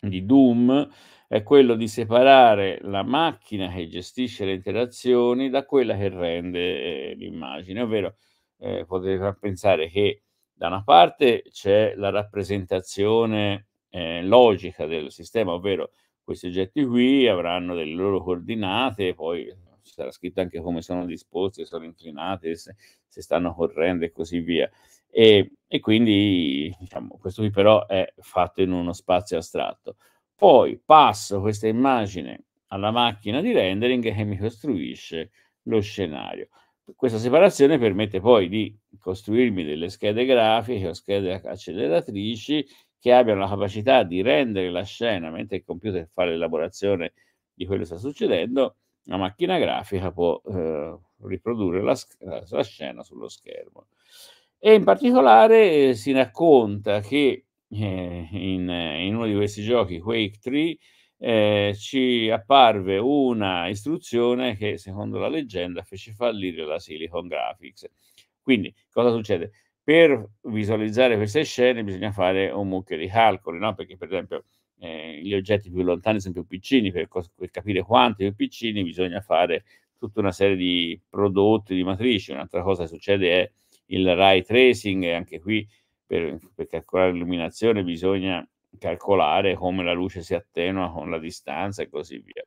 di Doom è quello di separare la macchina che gestisce le interazioni da quella che rende eh, l'immagine, ovvero eh, potete pensare che da una parte c'è la rappresentazione eh, logica del sistema, ovvero questi oggetti qui avranno delle loro coordinate, poi ci sarà scritto anche come sono disposti, se sono inclinati, se, se, stanno correndo e così via. E, e quindi diciamo, questo qui però è fatto in uno spazio astratto. Poi passo questa immagine alla macchina di rendering che mi costruisce lo scenario. Questa separazione permette poi di costruirmi delle schede grafiche o schede acceleratrici che abbiano la capacità di rendere la scena mentre il computer fa l'elaborazione di quello che sta succedendo una macchina grafica può eh, riprodurre la, la, scena sullo schermo. E in particolare eh, si racconta che eh, in, in, uno di questi giochi, Quake 3, eh, ci apparve una istruzione che, secondo la leggenda, fece fallire la Silicon Graphics. Quindi, cosa succede? Per visualizzare queste scene bisogna fare un mucchio di calcoli, no? perché per esempio eh, gli oggetti più lontani sono più piccini, per, per capire quanti più piccini bisogna fare tutta una serie di prodotti di matrici. Un'altra cosa che succede è il ray tracing, e anche qui per, per calcolare l'illuminazione bisogna calcolare come la luce si attenua con la distanza e così via.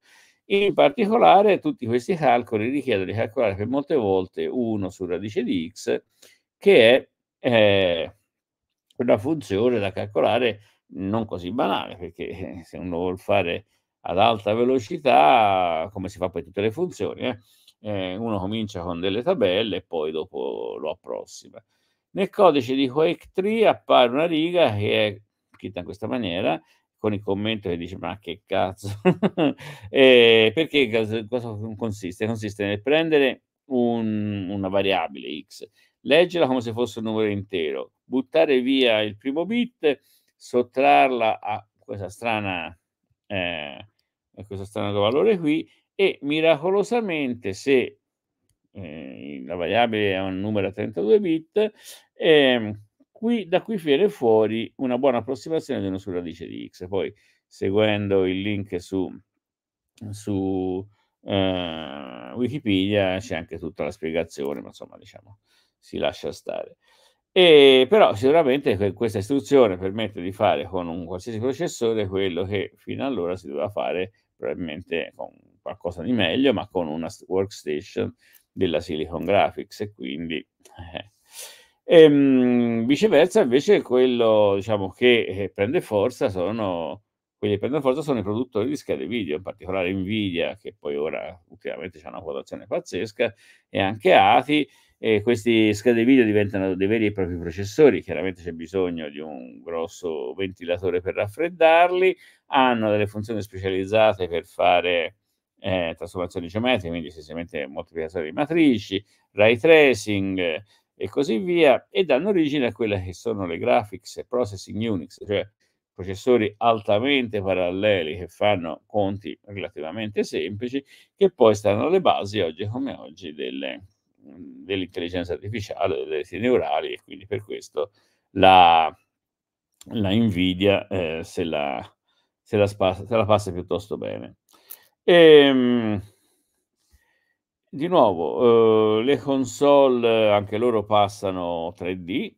In particolare tutti questi calcoli richiedono di calcolare per molte volte 1 su radice di x, che è eh, una funzione da calcolare non così banale, perché eh, se uno vuole fare ad alta velocità, come si fa poi tutte le funzioni, eh? Eh, uno comincia con delle tabelle e poi dopo lo approssima. Nel codice di Quake 3 appare una riga che è scritta in questa maniera, con il commento che dice ma che cazzo, eh, perché cosa consiste? Consiste nel prendere un, una variabile x, leggerla come se fosse un numero intero, buttare via il primo bit sottrarla a questa strana, eh, a questo strano valore qui e miracolosamente se eh, la variabile è un numero a 32 bit, eh, qui, da qui viene fuori una buona approssimazione di 1 sulla radice di x. Poi seguendo il link su, su eh, Wikipedia c'è anche tutta la spiegazione, ma insomma diciamo si lascia stare. E però sicuramente questa istruzione permette di fare con un qualsiasi processore quello che fino allora si doveva fare probabilmente con qualcosa di meglio, ma con una workstation della Silicon Graphics e quindi... Eh. E, ehm, mh, viceversa invece quello diciamo, che eh, prende forza sono quelli che prendono forza sono i produttori di schede video, in particolare Nvidia, che poi ora ultimamente c'è una quotazione pazzesca, e anche ATI, e questi schede video diventano dei veri e propri processori, chiaramente c'è bisogno di un grosso ventilatore per raffreddarli, hanno delle funzioni specializzate per fare eh, trasformazioni geometriche, quindi essenzialmente moltiplicatori di matrici, ray tracing e così via, e danno origine a quelle che sono le graphics processing Unix, cioè processori altamente paralleli che fanno conti relativamente semplici, che poi stanno alle basi oggi come oggi delle dell'intelligenza artificiale, delle reti neurali e quindi per questo la, la Nvidia eh, se, la, se, la spassa, se, la, passa piuttosto bene. E, ehm, di nuovo, eh, le console anche loro passano 3D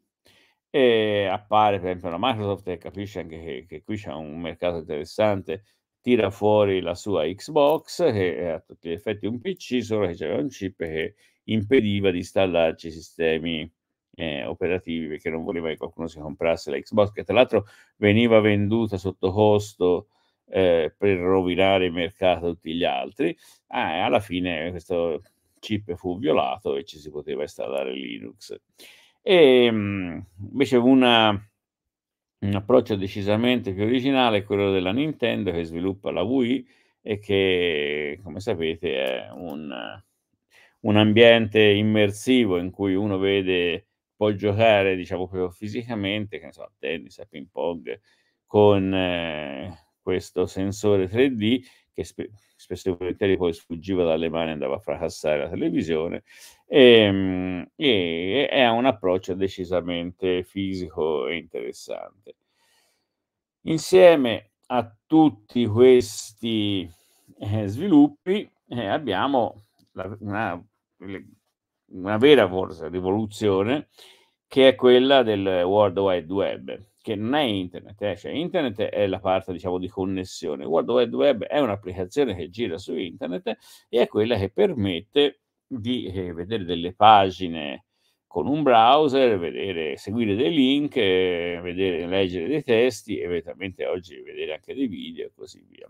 e appare per esempio la Microsoft e capisce anche che, che qui c'è un mercato interessante tira fuori la sua Xbox, che è a tutti gli effetti un PC, solo che c'è un chip che impediva di installarci sistemi eh, operativi perché non voleva che qualcuno si comprasse la Xbox, che tra l'altro veniva venduta sotto costo eh, per rovinare il mercato a tutti gli altri. Ah, alla fine questo chip fu violato e ci si poteva installare Linux. E, ehm, invece una, un approccio decisamente più originale è quello della Nintendo che sviluppa la Wii e che, come sapete, è un un ambiente immersivo in cui uno vede, può giocare, diciamo proprio fisicamente, che ne so, a tennis, a ping pong, con eh, questo sensore 3D che sp- spesso e volentieri poi sfuggiva dalle mani e andava a fracassare la televisione, ehm, e, e, e ha un approccio decisamente fisico e interessante. Insieme a tutti questi eh, sviluppi eh, abbiamo la, una una vera forse rivoluzione che è quella del World Wide Web, che non è internet, eh? cioè internet è la parte diciamo di connessione, World Wide Web è un'applicazione che gira su internet e è quella che permette di eh, vedere delle pagine con un browser, vedere, seguire dei link, eh, vedere, leggere dei testi eventualmente oggi vedere anche dei video e così via.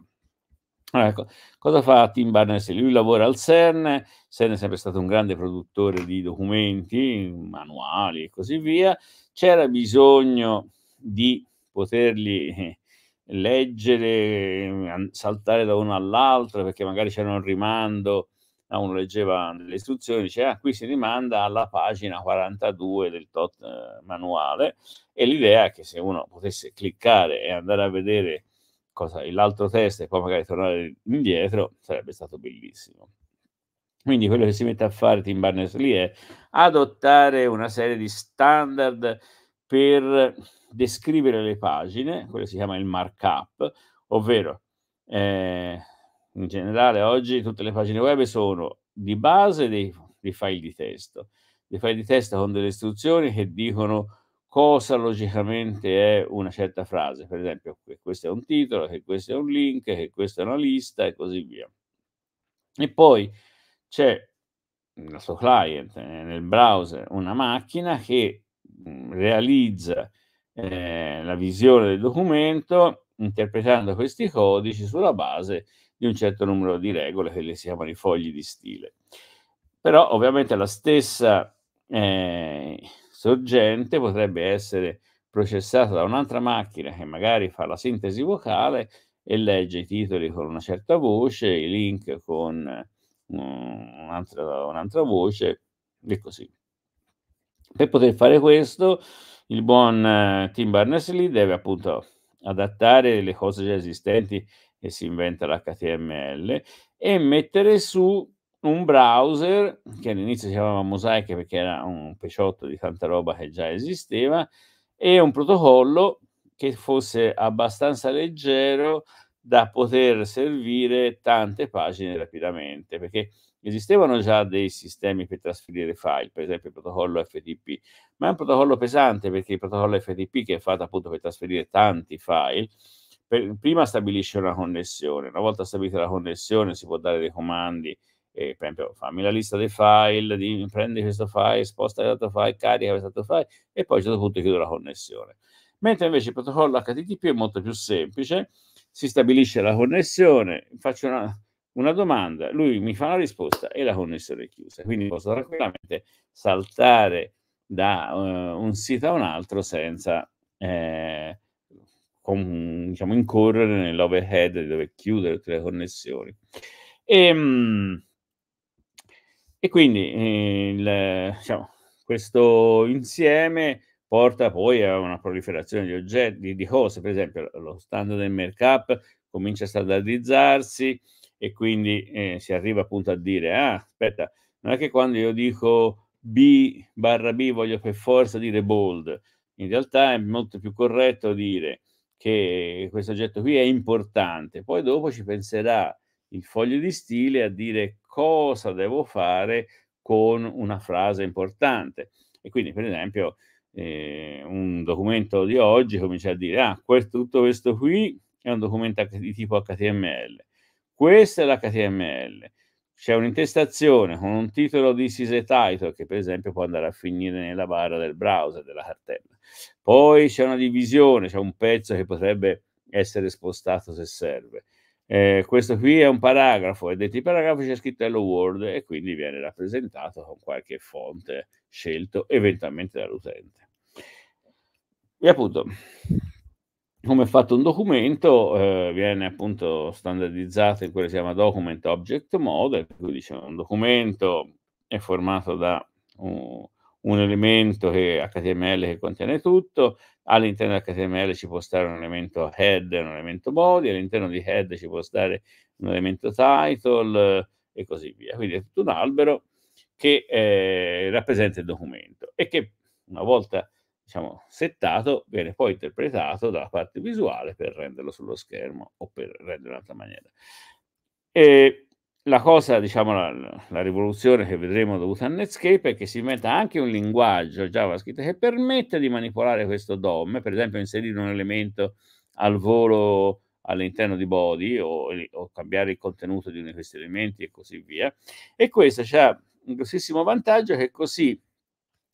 Allora, ecco, cosa fa Tim berners Lui lavora al CERN, CERN è sempre stato un grande produttore di documenti, manuali e così via, c'era bisogno di poterli eh, leggere, saltare da uno all'altro perché magari c'era un rimando, uno leggeva le istruzioni, diceva ah, qui si rimanda alla pagina 42 del tot eh, manuale e l'idea è che se uno potesse cliccare e andare a vedere cosa, l'altro test e poi magari tornare indietro sarebbe stato bellissimo. Quindi quello che si mette a fare Tim Berners-Lee è adottare una serie di standard per descrivere le pagine, quello si chiama il markup, ovvero eh, in generale oggi tutte le pagine web sono di base dei, dei file di testo, dei file di testo con delle istruzioni che dicono cosa logicamente è una certa frase, per esempio che questo è un titolo, che questo è un link, che questa è una lista e così via. E poi c'è nel suo client, eh, nel browser, una macchina che mm, realizza eh, la visione del documento interpretando questi codici sulla base di un certo numero di regole che le si chiamano i fogli di stile. Però ovviamente la stessa eh, sorgente potrebbe essere processata da un'altra macchina che magari fa la sintesi vocale e legge i titoli con una certa voce, i link con uh, un'altra, un'altra voce e così. Per poter fare questo, il buon uh, Tim Berners-Lee deve appunto adattare le cose già esistenti e si inventa l'HTML e mettere su un browser mm-hmm. che all'inizio si chiamava Mosaic perché era un peciotto di tanta roba che già esisteva e un protocollo che fosse abbastanza leggero da poter servire tante pagine rapidamente perché esistevano già dei sistemi per trasferire file, per esempio il protocollo FTP, ma è un protocollo pesante perché il protocollo FTP che è fatto appunto per trasferire tanti file per, prima stabilisce una connessione, una volta stabilita la connessione si può dare dei comandi per esempio fammi la lista dei file, di, prendi questo file, sposta questo file, carica questo file e poi a un certo punto chiudo la connessione. Mentre invece il protocollo HTTP è molto più semplice, si stabilisce la connessione, faccio una, una domanda, lui mi fa una risposta e la connessione è chiusa. Quindi posso tranquillamente saltare da uh, un sito a un altro senza eh, con, diciamo, incorrere nell'overhead dove chiudere tutte le connessioni. E, ehm, mh, e quindi eh, il, diciamo, questo insieme porta poi a una proliferazione di oggetti, di, cose, per esempio lo standard del markup comincia a standardizzarsi e quindi eh, si arriva appunto a dire, ah, aspetta, non è che quando io dico B barra B voglio per forza dire bold, in realtà è molto più corretto dire che questo oggetto qui è importante, poi dopo ci penserà il foglio di stile a dire cosa devo fare con una frase importante. E quindi, per esempio, eh, un documento di oggi comincia a dire, ah, questo, tutto questo qui è un documento di tipo HTML, questa è l'HTML, c'è un'intestazione con un titolo di SISE title che per esempio può andare a finire nella barra del browser, della cartella. Poi c'è una divisione, c'è un pezzo che potrebbe essere spostato se serve. Eh, questo qui è un paragrafo e dentro il paragrafo c'è scritto Hello World e quindi viene rappresentato con qualche fonte scelto eventualmente dall'utente. E appunto, come è fatto un documento, eh, viene appunto standardizzato in quello che si chiama Document Object Model, quindi dice un documento è formato da un, un elemento che HTML che contiene tutto, all'interno di HTML ci può stare un elemento header, un elemento body, all'interno di head ci può stare un elemento title e così via. Quindi è tutto un albero che eh, rappresenta il documento e che una volta diciamo, settato viene poi interpretato dalla parte visuale per renderlo sullo schermo o per renderlo in un'altra maniera. E la cosa, diciamo, la, la, rivoluzione che vedremo dovuta a Netscape è che si inventa anche un linguaggio JavaScript che permette di manipolare questo DOM, per esempio inserire un elemento al volo all'interno di body o, o cambiare il contenuto di uno di questi elementi e così via. E questo ha un grossissimo vantaggio che così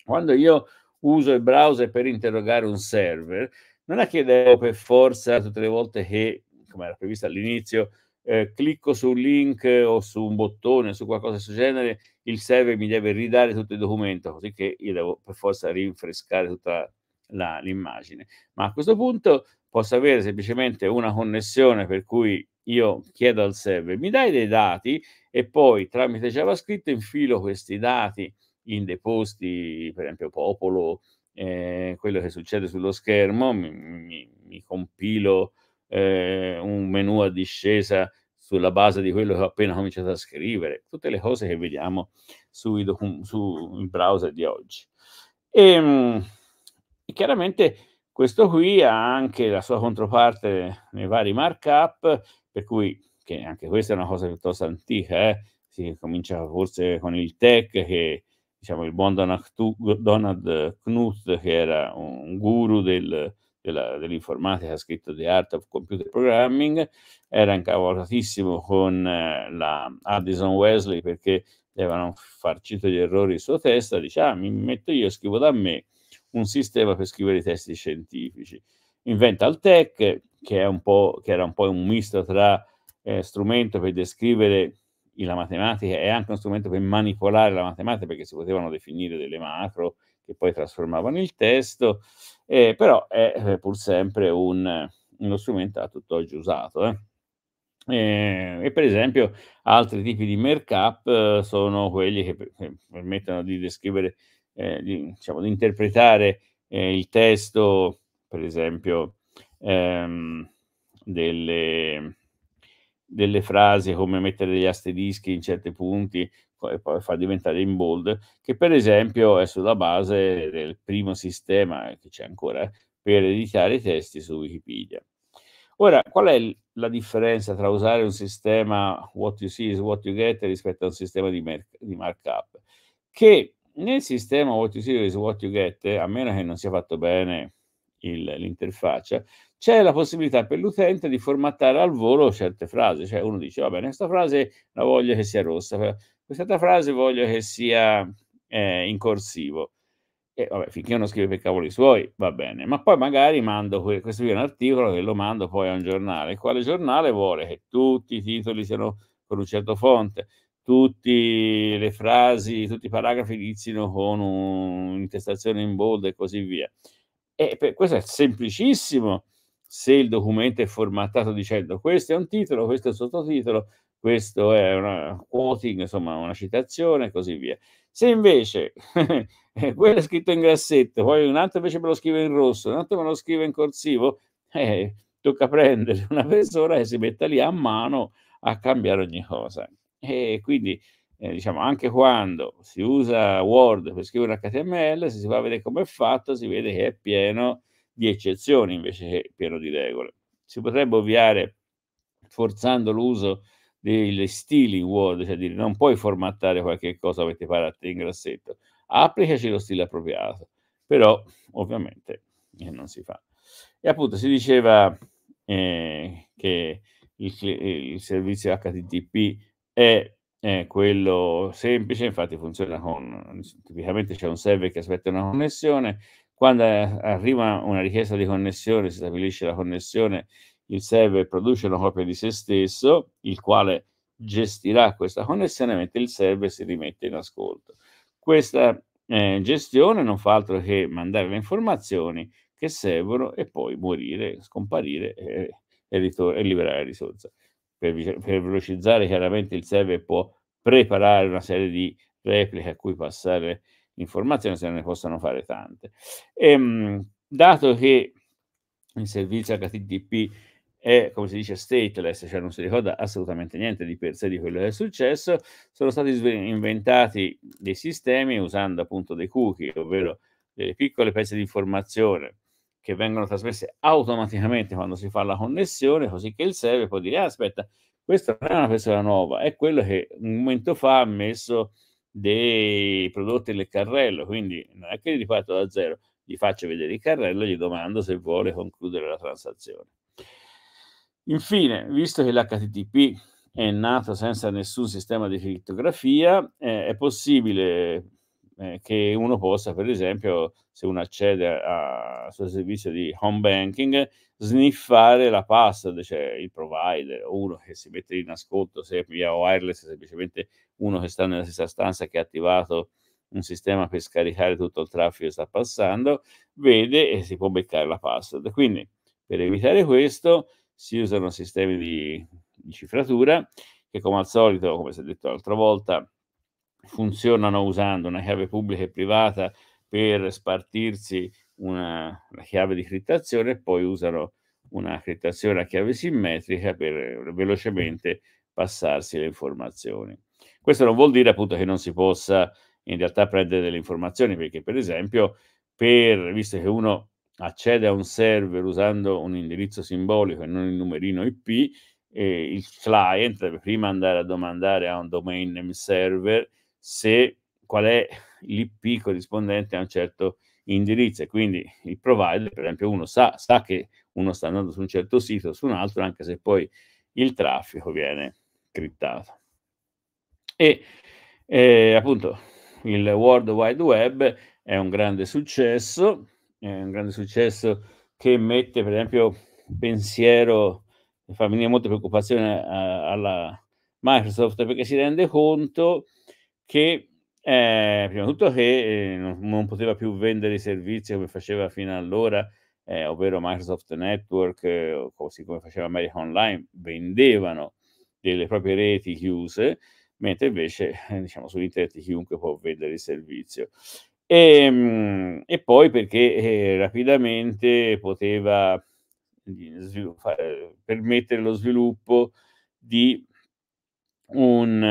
quando io uso il browser per interrogare un server, non è che devo per forza tutte le volte che, come era previsto all'inizio, eh, clicco su un link o su un bottone, su qualcosa del genere, il server mi deve ridare tutto il documento, così che io devo per forza rinfrescare tutta la, l'immagine. Ma a questo punto posso avere semplicemente una connessione per cui io chiedo al server, mi dai dei dati e poi tramite JavaScript infilo questi dati in dei posti, per esempio Popolo, eh, quello che succede sullo schermo, mi, mi, mi compilo eh, un menu a discesa sulla base di quello che ho appena cominciato a scrivere, tutte le cose che vediamo sui docu- su browser di oggi. Ehm, e, chiaramente questo qui ha anche la sua controparte nei vari markup, per cui che anche questa è una cosa piuttosto antica, eh? si comincia forse con il tech che diciamo il buon Donald, Donald Knuth che era un guru del, della, dell'informatica, ha scritto The Art of Computer Programming, era incavolatissimo con eh, la Addison Wesley perché devono farci tutti gli errori in sua testa, dice ah mi metto io, scrivo da me un sistema per scrivere i testi scientifici. Inventa il tech, che, un che era un po' un misto tra eh, strumento per descrivere la matematica e anche uno strumento per manipolare la matematica perché si potevano definire delle macro che poi trasformavano il testo eh, però è pur sempre un, uno strumento a tutt'oggi usato. Eh. Eh, e per esempio altri tipi di markup eh, sono quelli che, che permettono di descrivere, eh, di, diciamo, di interpretare eh, il testo, per esempio, ehm, delle, delle frasi come mettere degli asterischi in certi punti e poi far diventare in bold, che per esempio è sulla base del primo sistema che c'è ancora eh, per editare i testi su Wikipedia. Ora, qual è la differenza tra usare un sistema what you see is what you get rispetto a un sistema di, di markup? Che nel sistema what you see is what you get, a meno che non sia fatto bene l'interfaccia, c'è la possibilità per l'utente di formattare al volo certe frasi, cioè uno dice va bene, questa frase la voglio che sia rossa, questa frase voglio che sia eh, in corsivo. E vabbè, finché uno scrive per cavoli suoi, va bene. Ma poi magari mando, que questo qui un articolo che lo mando poi a un giornale. Quale giornale vuole che tutti i titoli siano con un certo fonte, tutte le frasi, tutti i paragrafi inizino con un'intestazione in bold e così via. E per, questo è semplicissimo se il documento è formattato dicendo questo è un titolo, questo è un sottotitolo, questo è una quoting, insomma una citazione e così via. Se invece eh, quello è scritto in grassetto, poi un altro invece me lo scrive in rosso, un altro me lo scrive in corsivo, eh, tocca prendere una persona e si mette lì a mano a cambiare ogni cosa. E quindi, eh, diciamo, anche quando si usa Word per scrivere un HTML, se si va a vedere come è fatto, si vede che è pieno di eccezioni invece che pieno di regole. Si potrebbe ovviare forzando l'uso di delle stili in Word, cioè dire non puoi formattare qualche cosa che ti a te in grassetto, applicaci lo stile appropriato, però ovviamente eh, non si fa. E appunto si diceva eh, che il, il, servizio HTTP è, è quello semplice, infatti funziona con, tipicamente c'è un server che aspetta una connessione, quando eh, arriva una richiesta di connessione si stabilisce la connessione il server produce una copia di se stesso, il quale gestirà questa connessione mentre il server si rimette in ascolto. Questa eh, gestione non fa altro che mandare le informazioni che servono e poi morire, scomparire e, e, ritor- e liberare risorse. Per, per velocizzare chiaramente il server può preparare una serie di repliche a cui passare informazioni, se ne possono fare tante. E, ehm, mh, dato che il servizio HTTP è, come si dice, stateless, cioè non si ricorda assolutamente niente di per sé di quello che è successo. Sono stati inventati dei sistemi usando appunto dei cookie, ovvero delle piccole pezze di informazione che vengono trasmesse automaticamente quando si fa la connessione, così che il server può dire, ah, aspetta, questa non è una persona nuova, è quello che un momento fa ha messo dei prodotti nel carrello, quindi non è che li riparto da zero, gli faccio vedere il carrello, e gli domando se vuole concludere la transazione. Infine, visto che l'HTTP è nato senza nessun sistema di crittografia, eh, è possibile eh, che uno possa, per esempio, se uno accede al suo servizio di home banking, sniffare la password, cioè il provider, o uno che si mette in ascolto, se via wireless, semplicemente uno che sta nella stessa stanza che ha attivato un sistema per scaricare tutto il traffico che sta passando, vede e si può beccare la password. Quindi, per evitare questo, si usano sistemi di, di cifratura che come al solito, come si è detto l'altra volta, funzionano usando una chiave pubblica e privata per spartirsi una, una chiave di criptazione e poi usano una criptazione a chiave simmetrica per velocemente passarsi le informazioni. Questo non vuol dire appunto che non si possa in realtà prendere delle informazioni, perché per esempio, per, visto che uno accede a un server usando un indirizzo simbolico e non il numerino IP, eh, il client deve prima andare a domandare a un domain name server se qual è l'IP corrispondente a un certo indirizzo. E quindi il provider, per esempio, uno sa, sa che uno sta andando su un certo sito o su un altro, anche se poi il traffico viene criptato. E eh, appunto il World Wide Web è un grande successo, è un grande successo che mette per esempio pensiero e fa venire molta preoccupazione a, alla Microsoft perché si rende conto che eh, prima di tutto che eh, non, non, poteva più vendere i servizi come faceva fino allora, eh, ovvero Microsoft Network, eh, così come faceva America Online, vendevano delle proprie reti chiuse, mentre invece diciamo, su internet chiunque può vendere il servizio. E, ehm, e poi perché eh, rapidamente poteva permettere lo sviluppo di un,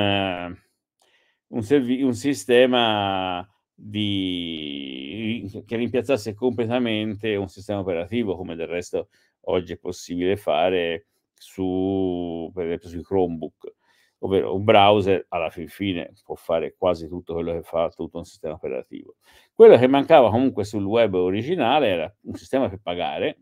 un, serv- un sistema di, che rimpiazzasse completamente un sistema operativo, come del resto oggi è possibile fare su, per esempio, sui Chromebook ovvero un browser alla fin fine può fare quasi tutto quello che fa tutto un sistema operativo. Quello che mancava comunque sul web originale era un sistema per pagare,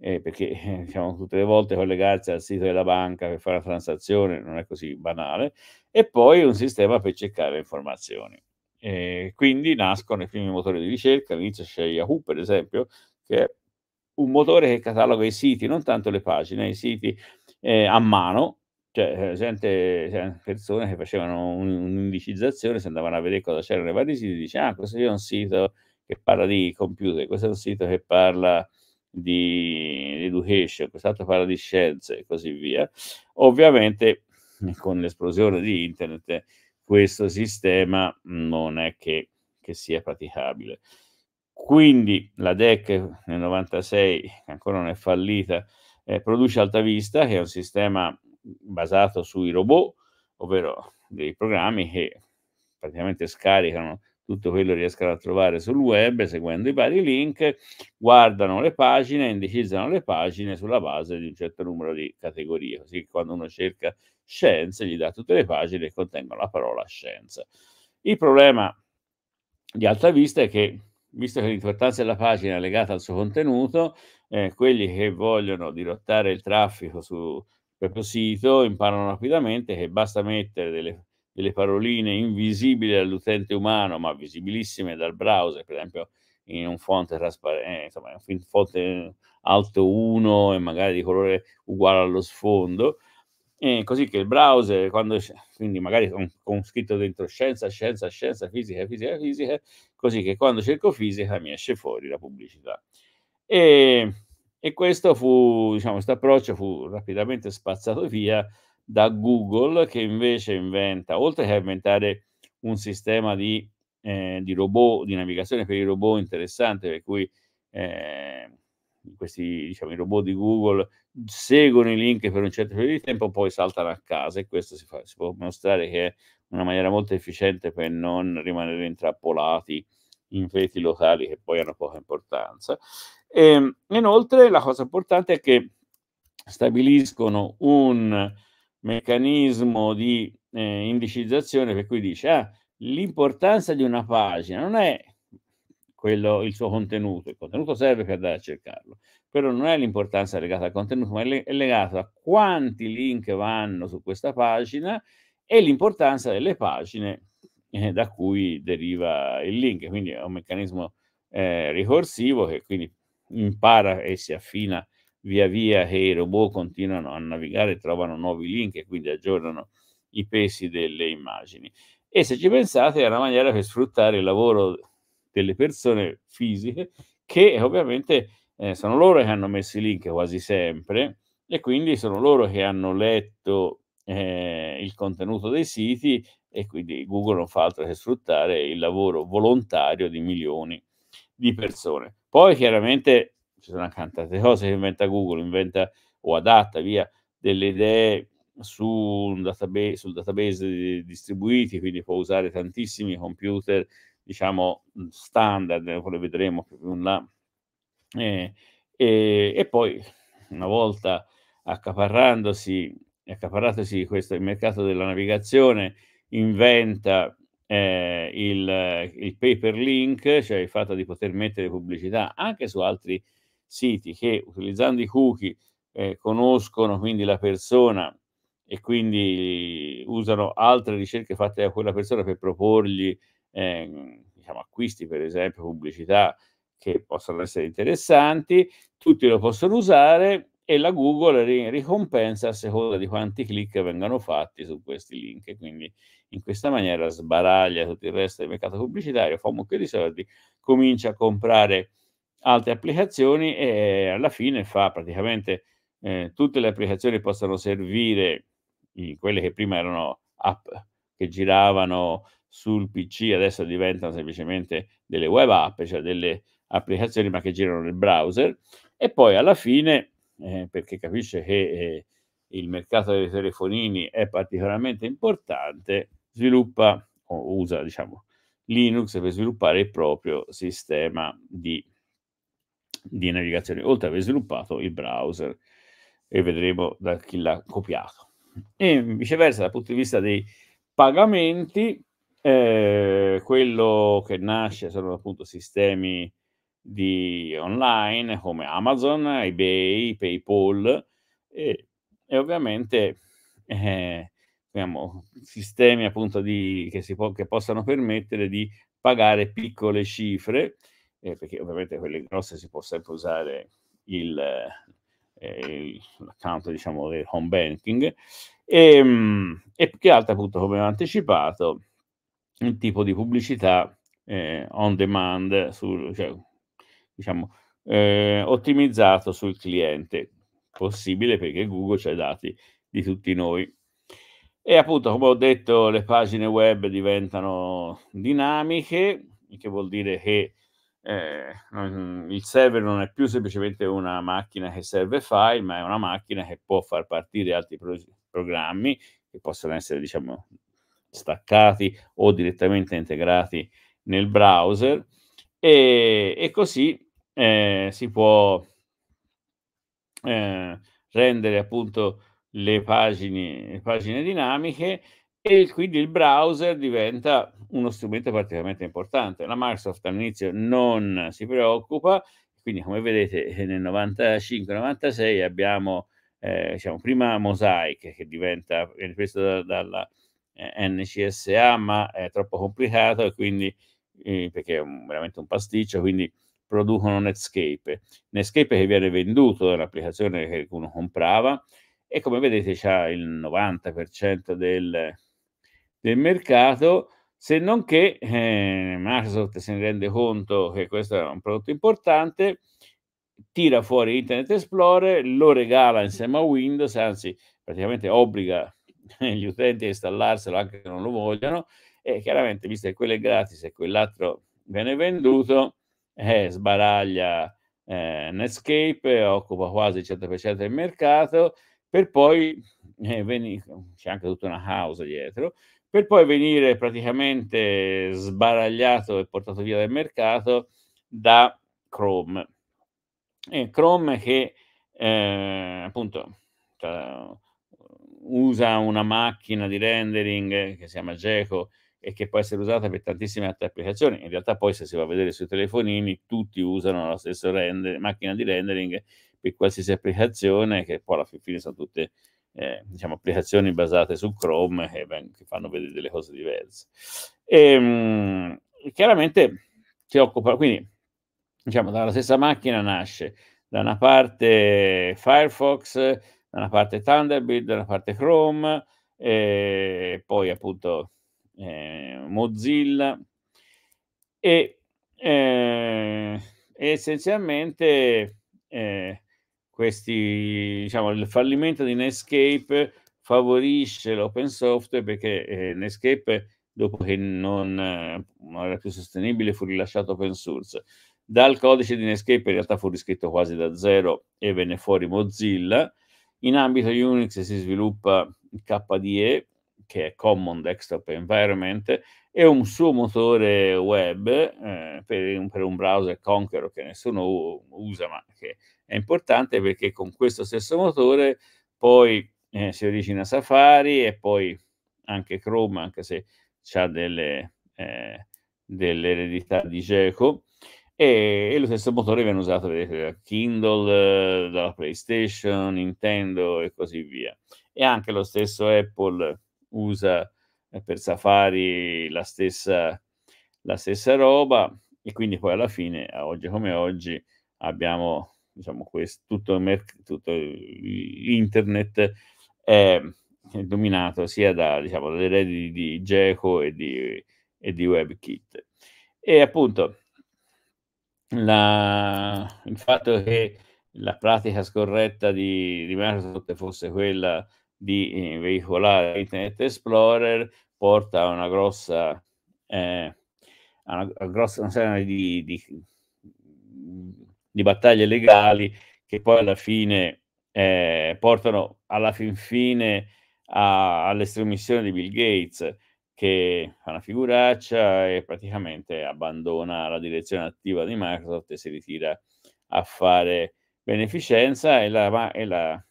eh, perché eh, diciamo, tutte le volte collegarsi al sito della banca per fare una transazione non è così banale, e poi un sistema per cercare informazioni. Eh, quindi nascono i primi motori di ricerca, all'inizio c'è Yahoo per esempio, che è un motore che cataloga i siti, non tanto le pagine, i siti eh, a mano, cioè, gente, eh, cioè, persone che facevano un'indicizzazione, si andavano a vedere cosa c'erano nei vari siti, dice, ah, questo è un sito che parla di computer, questo è un sito che parla di education, quest'altro parla di scienze e così via. Ovviamente con l'esplosione di internet questo sistema non è che, che sia praticabile. Quindi la DEC nel 96, che ancora non è fallita, eh, produce Vista, che è un sistema basato sui robot, ovvero dei programmi che praticamente scaricano tutto quello che riescono a trovare sul web seguendo i vari link, guardano le pagine, indicizzano le pagine sulla base di un certo numero di categorie, così che quando uno cerca scienze gli dà tutte le pagine che contengono la parola scienza. Il problema di alta vista è che, visto che l'importanza della pagina è legata al suo contenuto, eh, quelli che vogliono dirottare il traffico su proprio sito imparano rapidamente che basta mettere delle, delle paroline invisibili all'utente umano, ma visibilissime dal browser, per esempio in un fonte trasparente, eh, insomma, un font eh, alto 1 e magari di colore uguale allo sfondo, e così che il browser, quando, quindi magari con, con, scritto dentro scienza, scienza, scienza, fisica, fisica, fisica, così che quando cerco fisica mi esce fuori la pubblicità. E e questo fu, diciamo, questo approccio fu rapidamente spazzato via da Google, che invece inventa, oltre che inventare un sistema di, eh, di robot, di navigazione per i robot interessante, per cui eh, questi diciamo, i robot di Google seguono i link per un certo periodo di tempo, poi saltano a casa e questo si, fa, si può mostrare che è una maniera molto efficiente per non rimanere intrappolati in reti locali che poi hanno poca importanza. E, ehm, inoltre la cosa importante è che stabiliscono un meccanismo di eh, indicizzazione per cui dice ah, l'importanza di una pagina non è quello, il suo contenuto, il contenuto serve per andare a cercarlo, però non è l'importanza legata al contenuto, ma è, le- è legata a quanti link vanno su questa pagina e l'importanza delle pagine eh, da cui deriva il link, quindi è un meccanismo eh, ricorsivo che quindi impara e si affina via via che i robot continuano a navigare, trovano nuovi link e quindi aggiornano i pesi delle immagini. E se ci pensate è una maniera per sfruttare il lavoro delle persone fisiche che ovviamente eh, sono loro che hanno messo i link quasi sempre e quindi sono loro che hanno letto eh, il contenuto dei siti e quindi Google non fa altro che sfruttare il lavoro volontario di milioni di persone. Poi chiaramente ci sono anche tante cose che inventa Google, inventa o adatta via delle idee su database, sul database distribuiti, quindi può usare tantissimi computer, diciamo, standard, poi vedremo più in là. E, e, e, poi, una volta accaparrandosi, accaparratosi questo, il mercato della navigazione, inventa eh, il, il pay per link, cioè il fatto di poter mettere pubblicità anche su altri siti che utilizzando i cookie eh, conoscono quindi la persona e quindi usano altre ricerche fatte da quella persona per proporgli eh, diciamo, acquisti, per esempio pubblicità che possono essere interessanti, tutti lo possono usare e la Google ricompensa a seconda di quanti click vengano fatti su questi link. Quindi in questa maniera sbaraglia tutto il resto del mercato pubblicitario, fa un mucchio di soldi, comincia a comprare altre applicazioni e alla fine fa praticamente eh, tutte le applicazioni possono servire, quelle che prima erano app che giravano sul PC, adesso diventano semplicemente delle web app, cioè delle applicazioni ma che girano nel browser e poi alla fine eh, perché capisce che eh, il mercato dei telefonini è particolarmente importante, sviluppa o usa diciamo, Linux per sviluppare il proprio sistema di, di navigazione, oltre ad aver sviluppato il browser e vedremo da chi l'ha copiato. E viceversa, dal punto di vista dei pagamenti, eh, quello che nasce sono appunto sistemi di online come Amazon, eBay, PayPal e, e ovviamente eh, diciamo, sistemi appunto di, che, si può, che possano permettere di pagare piccole cifre, eh, perché ovviamente quelle grosse si può sempre usare il, eh, l'account diciamo del home banking e, ehm, e più che altro appunto come ho anticipato un tipo di pubblicità eh, on demand, sul, cioè diciamo, eh, ottimizzato sul cliente, possibile perché Google c'è i dati di tutti noi. E appunto, come ho detto, le pagine web diventano dinamiche, che vuol dire che eh, il server non è più semplicemente una macchina che serve file, ma è una macchina che può far partire altri pro- programmi che possono essere, diciamo, staccati o direttamente integrati nel browser e, e così eh, si può eh, rendere appunto le pagine, le pagine dinamiche e quindi il browser diventa uno strumento particolarmente importante. La Microsoft all'inizio non si preoccupa, quindi come vedete eh, nel 95-96 abbiamo eh, diciamo, prima Mosaic che diventa preso da, dalla eh, NCSA, ma è troppo complicato e quindi eh, perché è un, veramente un pasticcio, quindi producono Netscape. Netscape che viene venduto da un'applicazione che qualcuno comprava e come vedete c'ha il 90% del, del mercato, se non che eh, Microsoft se ne rende conto che questo è un prodotto importante, tira fuori Internet Explorer, lo regala insieme a Windows, anzi praticamente obbliga gli utenti a installarselo anche se non lo vogliono e chiaramente visto che quello è gratis e quell'altro viene venduto eh, sbaraglia eh, Netscape, occupa quasi il 100% del mercato, per poi eh, venire, c'è anche tutta una house dietro, per poi venire praticamente sbaragliato e portato via dal mercato da Chrome. E Chrome che eh, appunto cioè, usa una macchina di rendering eh, che si chiama Geco e che può essere usata per tantissime altre applicazioni. In realtà poi se si va a vedere sui telefonini tutti usano la stessa render, macchina di rendering per qualsiasi applicazione che poi alla fine sono tutte eh, diciamo, applicazioni basate su Chrome che, che, fanno vedere delle cose diverse. E, ehm, mh, chiaramente si occupa, quindi diciamo dalla stessa macchina nasce da una parte Firefox, da una parte Thunderbird, da una parte Chrome e eh, poi appunto eh, Mozilla e eh, essenzialmente eh, questi, diciamo, il fallimento di Netscape favorisce l'open software perché eh, Netscape dopo che non, non, era più sostenibile fu rilasciato open source. Dal codice di Netscape in realtà fu riscritto quasi da zero e venne fuori Mozilla. In ambito Unix si sviluppa KDE, che è Common Desktop Environment, e un suo motore web eh, per, un, per, un, browser Conqueror che nessuno usa, ma che è importante perché con questo stesso motore poi eh, si origina Safari e poi anche Chrome, anche se ha delle, eh, delle eredità di Geco. E, e, lo stesso motore viene usato vedete, da Kindle, dalla PlayStation, Nintendo e così via. E anche lo stesso Apple usa eh, per Safari la stessa, la stessa roba e quindi poi alla fine, oggi come oggi, abbiamo diciamo, questo, tutto, merc- tutto internet è, ehm, è dominato sia da, diciamo, dalle reti di Geco e di, e di WebKit. E appunto la, il fatto che la pratica scorretta di, di Microsoft fosse quella di eh, veicolare Internet Explorer porta a una grossa, eh, a una, a grossa una serie di, di, di, battaglie legali che poi alla fine eh, portano alla fin fine a, all'estremissione di Bill Gates che fa una figuraccia e praticamente abbandona la direzione attiva di Microsoft e si ritira a fare beneficenza e la, e la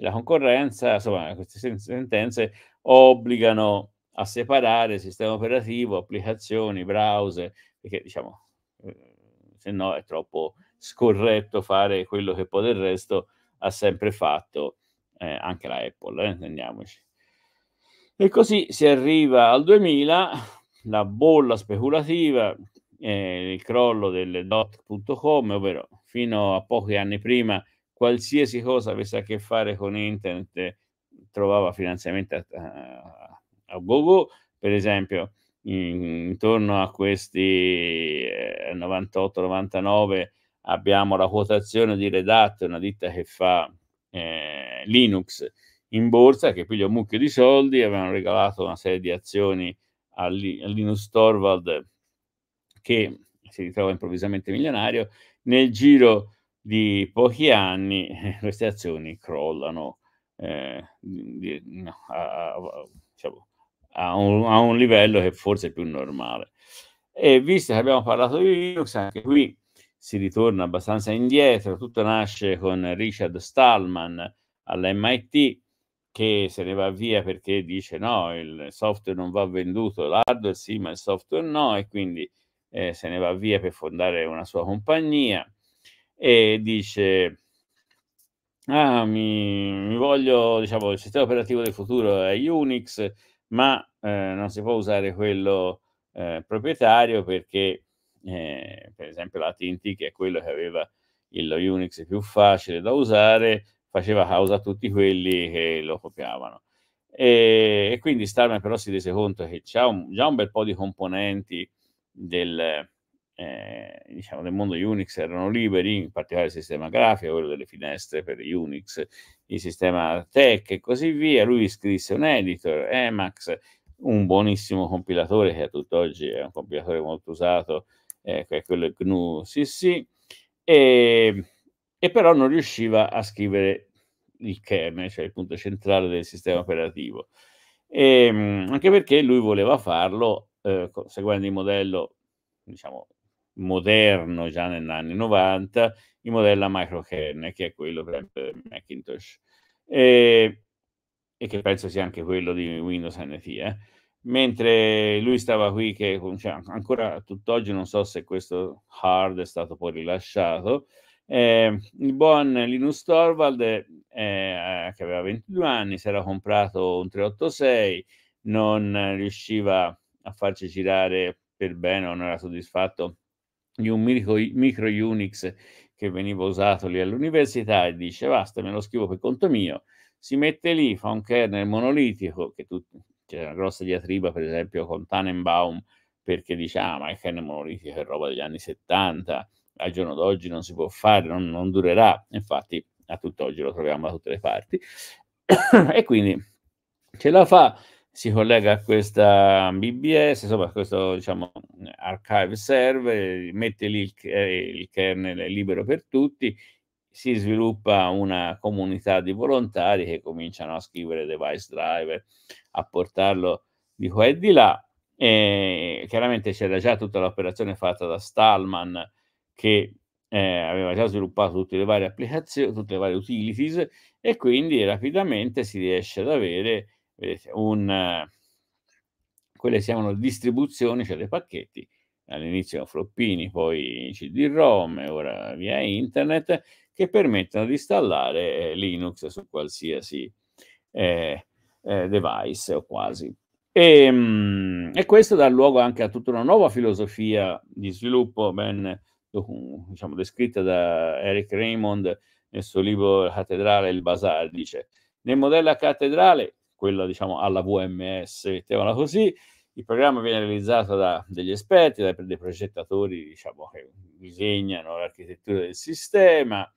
e la concorrenza, insomma, queste sentenze obbligano a separare sistema operativo, applicazioni, browser, perché diciamo, eh, se no è troppo scorretto fare quello che poi del resto ha sempre fatto eh, anche la Apple, eh, intendiamoci. E così si arriva al 2000, la bolla speculativa, eh, il crollo del dot.com, ovvero fino a pochi anni prima qualsiasi cosa avesse a che fare con internet trovava finanziamenti a, a, a Google, per esempio intorno a questi 98-99 eh, abbiamo la quotazione di Red Hat, una ditta che fa eh, Linux in borsa, che piglia un mucchio di soldi, avevano regalato una serie di azioni a, Li- a Linus Torvald che si ritrova improvvisamente milionario. Nel giro di pochi anni eh, queste azioni crollano eh, di, no, a, a, diciamo, a, un, a, un, livello che forse è più normale. E visto che abbiamo parlato di Linux, anche qui si ritorna abbastanza indietro, tutto nasce con Richard Stallman all'MIT che se ne va via perché dice no, il software non va venduto, l'hardware sì, ma il software no, e quindi eh, se ne va via per fondare una sua compagnia e dice ah, mi, mi, voglio, diciamo, il sistema operativo del futuro è Unix, ma eh, non si può usare quello eh, proprietario perché, eh, per esempio, la TNT che è quello che aveva il Unix più facile da usare, faceva causa a tutti quelli che lo copiavano. E, e quindi Starman però si rese conto che c'è già un bel po' di componenti del, eh, diciamo, del mondo Unix erano liberi, in particolare il sistema grafico, quello delle finestre per Unix, il sistema tech e così via. Lui scrisse un editor, Emacs, eh, un buonissimo compilatore che a tutt'oggi è un compilatore molto usato, eh, che è quello GNU CC, e, e però non riusciva a scrivere il kernel, cioè il punto centrale del sistema operativo. E, ehm, anche perché lui voleva farlo eh, seguendo il modello diciamo, moderno già negli anni 90, il modello a microkernel, che è quello per Macintosh, e, e, che penso sia anche quello di Windows NT. Eh. Mentre lui stava qui, che cioè, ancora tutt'oggi non so se questo hard è stato poi rilasciato, eh, il buon Linus Torvald, eh, eh, che aveva 22 anni, si era comprato un 386, non riusciva a farci girare per bene, non era soddisfatto di un micro, micro Unix che veniva usato lì all'università e dice basta, me lo scrivo per conto mio, si mette lì, fa un kernel monolitico, che tutti, c'è una grossa diatriba per esempio con Tannenbaum, perché dice ah ma il kernel monolitico è roba degli anni 70, al giorno d'oggi non si può fare, non, non durerà, infatti a tutt'oggi lo troviamo da tutte le parti, e quindi ce la fa si collega a questa BBS, insomma, questo diciamo, archive server, mette lì il, il kernel libero per tutti, si sviluppa una comunità di volontari che cominciano a scrivere device driver, a portarlo di qua e di là. E chiaramente c'era già tutta l'operazione fatta da Stallman che eh, aveva già sviluppato tutte le varie applicazioni, tutte le varie utilities e quindi rapidamente si riesce ad avere vedete, un, eh, quelle si chiamano distribuzioni, cioè dei pacchetti, all'inizio floppini, poi CD-ROM, ora via internet, che permettono di installare eh, Linux su qualsiasi eh, eh device o quasi. E, ehm, e, questo dà luogo anche a tutta una nuova filosofia di sviluppo, ben diciamo, descritta da Eric Raymond nel suo libro Cattedrale il Bazar, dice nel modello a cattedrale quella diciamo alla VMS, mettiamola così. Il programma viene realizzato da degli esperti, da dei progettatori diciamo, che disegnano l'architettura del sistema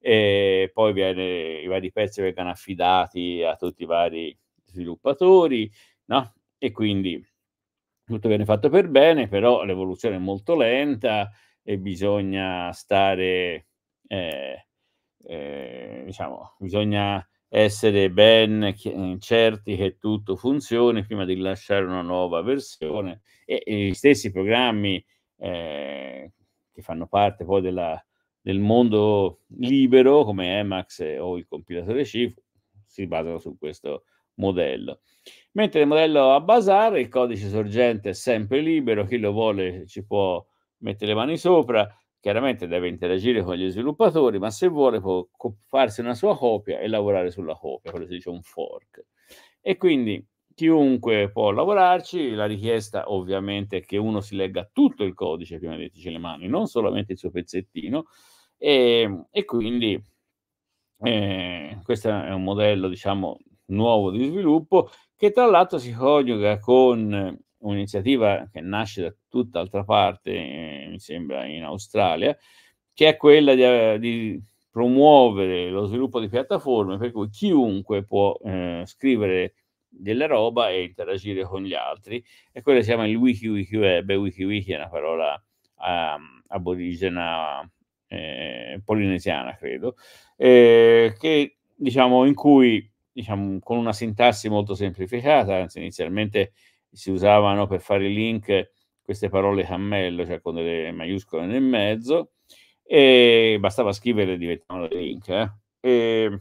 e poi viene, i vari pezzi vengono affidati a tutti i vari sviluppatori, no? E quindi tutto viene fatto per bene, però l'evoluzione è molto lenta e bisogna stare, eh, eh, diciamo, bisogna essere ben certi che tutto funzioni prima di rilasciare una nuova versione e, e gli stessi programmi eh, che fanno parte poi della, del mondo libero come Emacs o il compilatore C si basano su questo modello. Mentre il modello a basare, il codice sorgente è sempre libero, chi lo vuole ci può mettere le mani sopra, Chiaramente deve interagire con gli sviluppatori, ma se vuole può farsi una sua copia e lavorare sulla copia, quello si dice un fork. E quindi chiunque può lavorarci, la richiesta ovviamente è che uno si legga tutto il codice prima di metterci le mani, non solamente il suo pezzettino, e, ehm, e quindi eh, questo è un modello, diciamo, nuovo di sviluppo che tra l'altro si coniuga con un'iniziativa che nasce da tutt'altra parte, eh, mi sembra in Australia, che è quella di, eh, di, promuovere lo sviluppo di piattaforme per cui chiunque può eh, scrivere della roba e interagire con gli altri. E quello si chiama il WikiWiki Web. WikiWiki è una parola um, aborigena eh, polinesiana, credo, eh, che, diciamo, in cui diciamo, con una sintassi molto semplificata, anzi inizialmente si usavano per fare i link queste parole cammello, cioè con delle maiuscole nel mezzo, e bastava scrivere e diventavano dei link. Eh? E,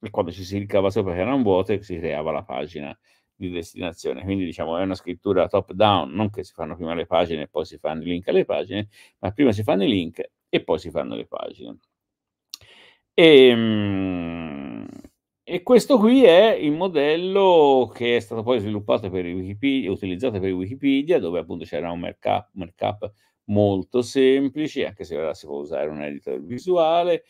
e, quando ci si cliccava sopra che erano vuote, si creava la pagina di destinazione. Quindi diciamo è una scrittura top down, non che si fanno prima le pagine e poi si fanno i link alle pagine, ma prima si fanno i link e poi si fanno le pagine. E, ehm, e questo qui è il modello che è stato poi sviluppato per Wikipedia, utilizzato per Wikipedia, dove appunto c'era un markup, markup molto semplice, anche se ora si può usare un editor visuale.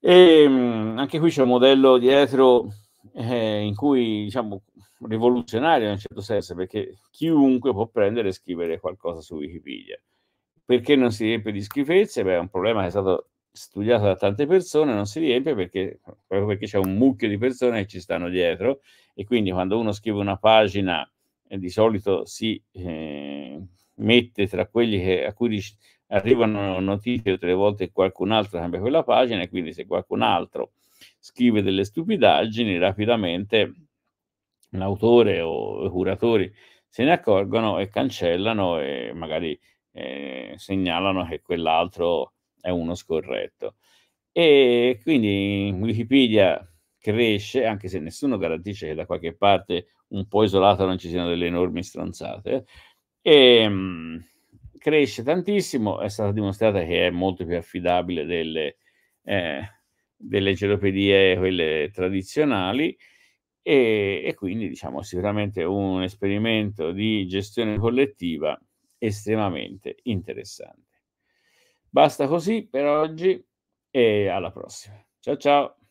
E ehm, anche qui c'è un modello dietro eh, in cui, diciamo, rivoluzionario in un certo senso, perché chiunque può prendere e scrivere qualcosa su Wikipedia. Perché non si riempie di schifezze? Beh, è un problema che è stato studiato da tante persone, non si riempie perché, proprio perché c'è un mucchio di persone che ci stanno dietro e quindi quando uno scrive una pagina eh, di solito si eh, mette tra quelli che, a cui arrivano notizie tutte le volte che qualcun altro cambia quella pagina e quindi se qualcun altro scrive delle stupidaggini rapidamente l'autore o i curatori se ne accorgono e cancellano e magari eh, segnalano che quell'altro è uno scorretto. E quindi Wikipedia cresce, anche se nessuno garantisce che da qualche parte un po' isolata non ci siano delle enormi stronzate, e ehm, mh, cresce tantissimo, è stata dimostrata che è molto più affidabile delle, eh, delle enciclopedie, quelle tradizionali, e, e, quindi diciamo sicuramente un esperimento di gestione collettiva estremamente interessante. Basta così per oggi e alla prossima. Ciao ciao.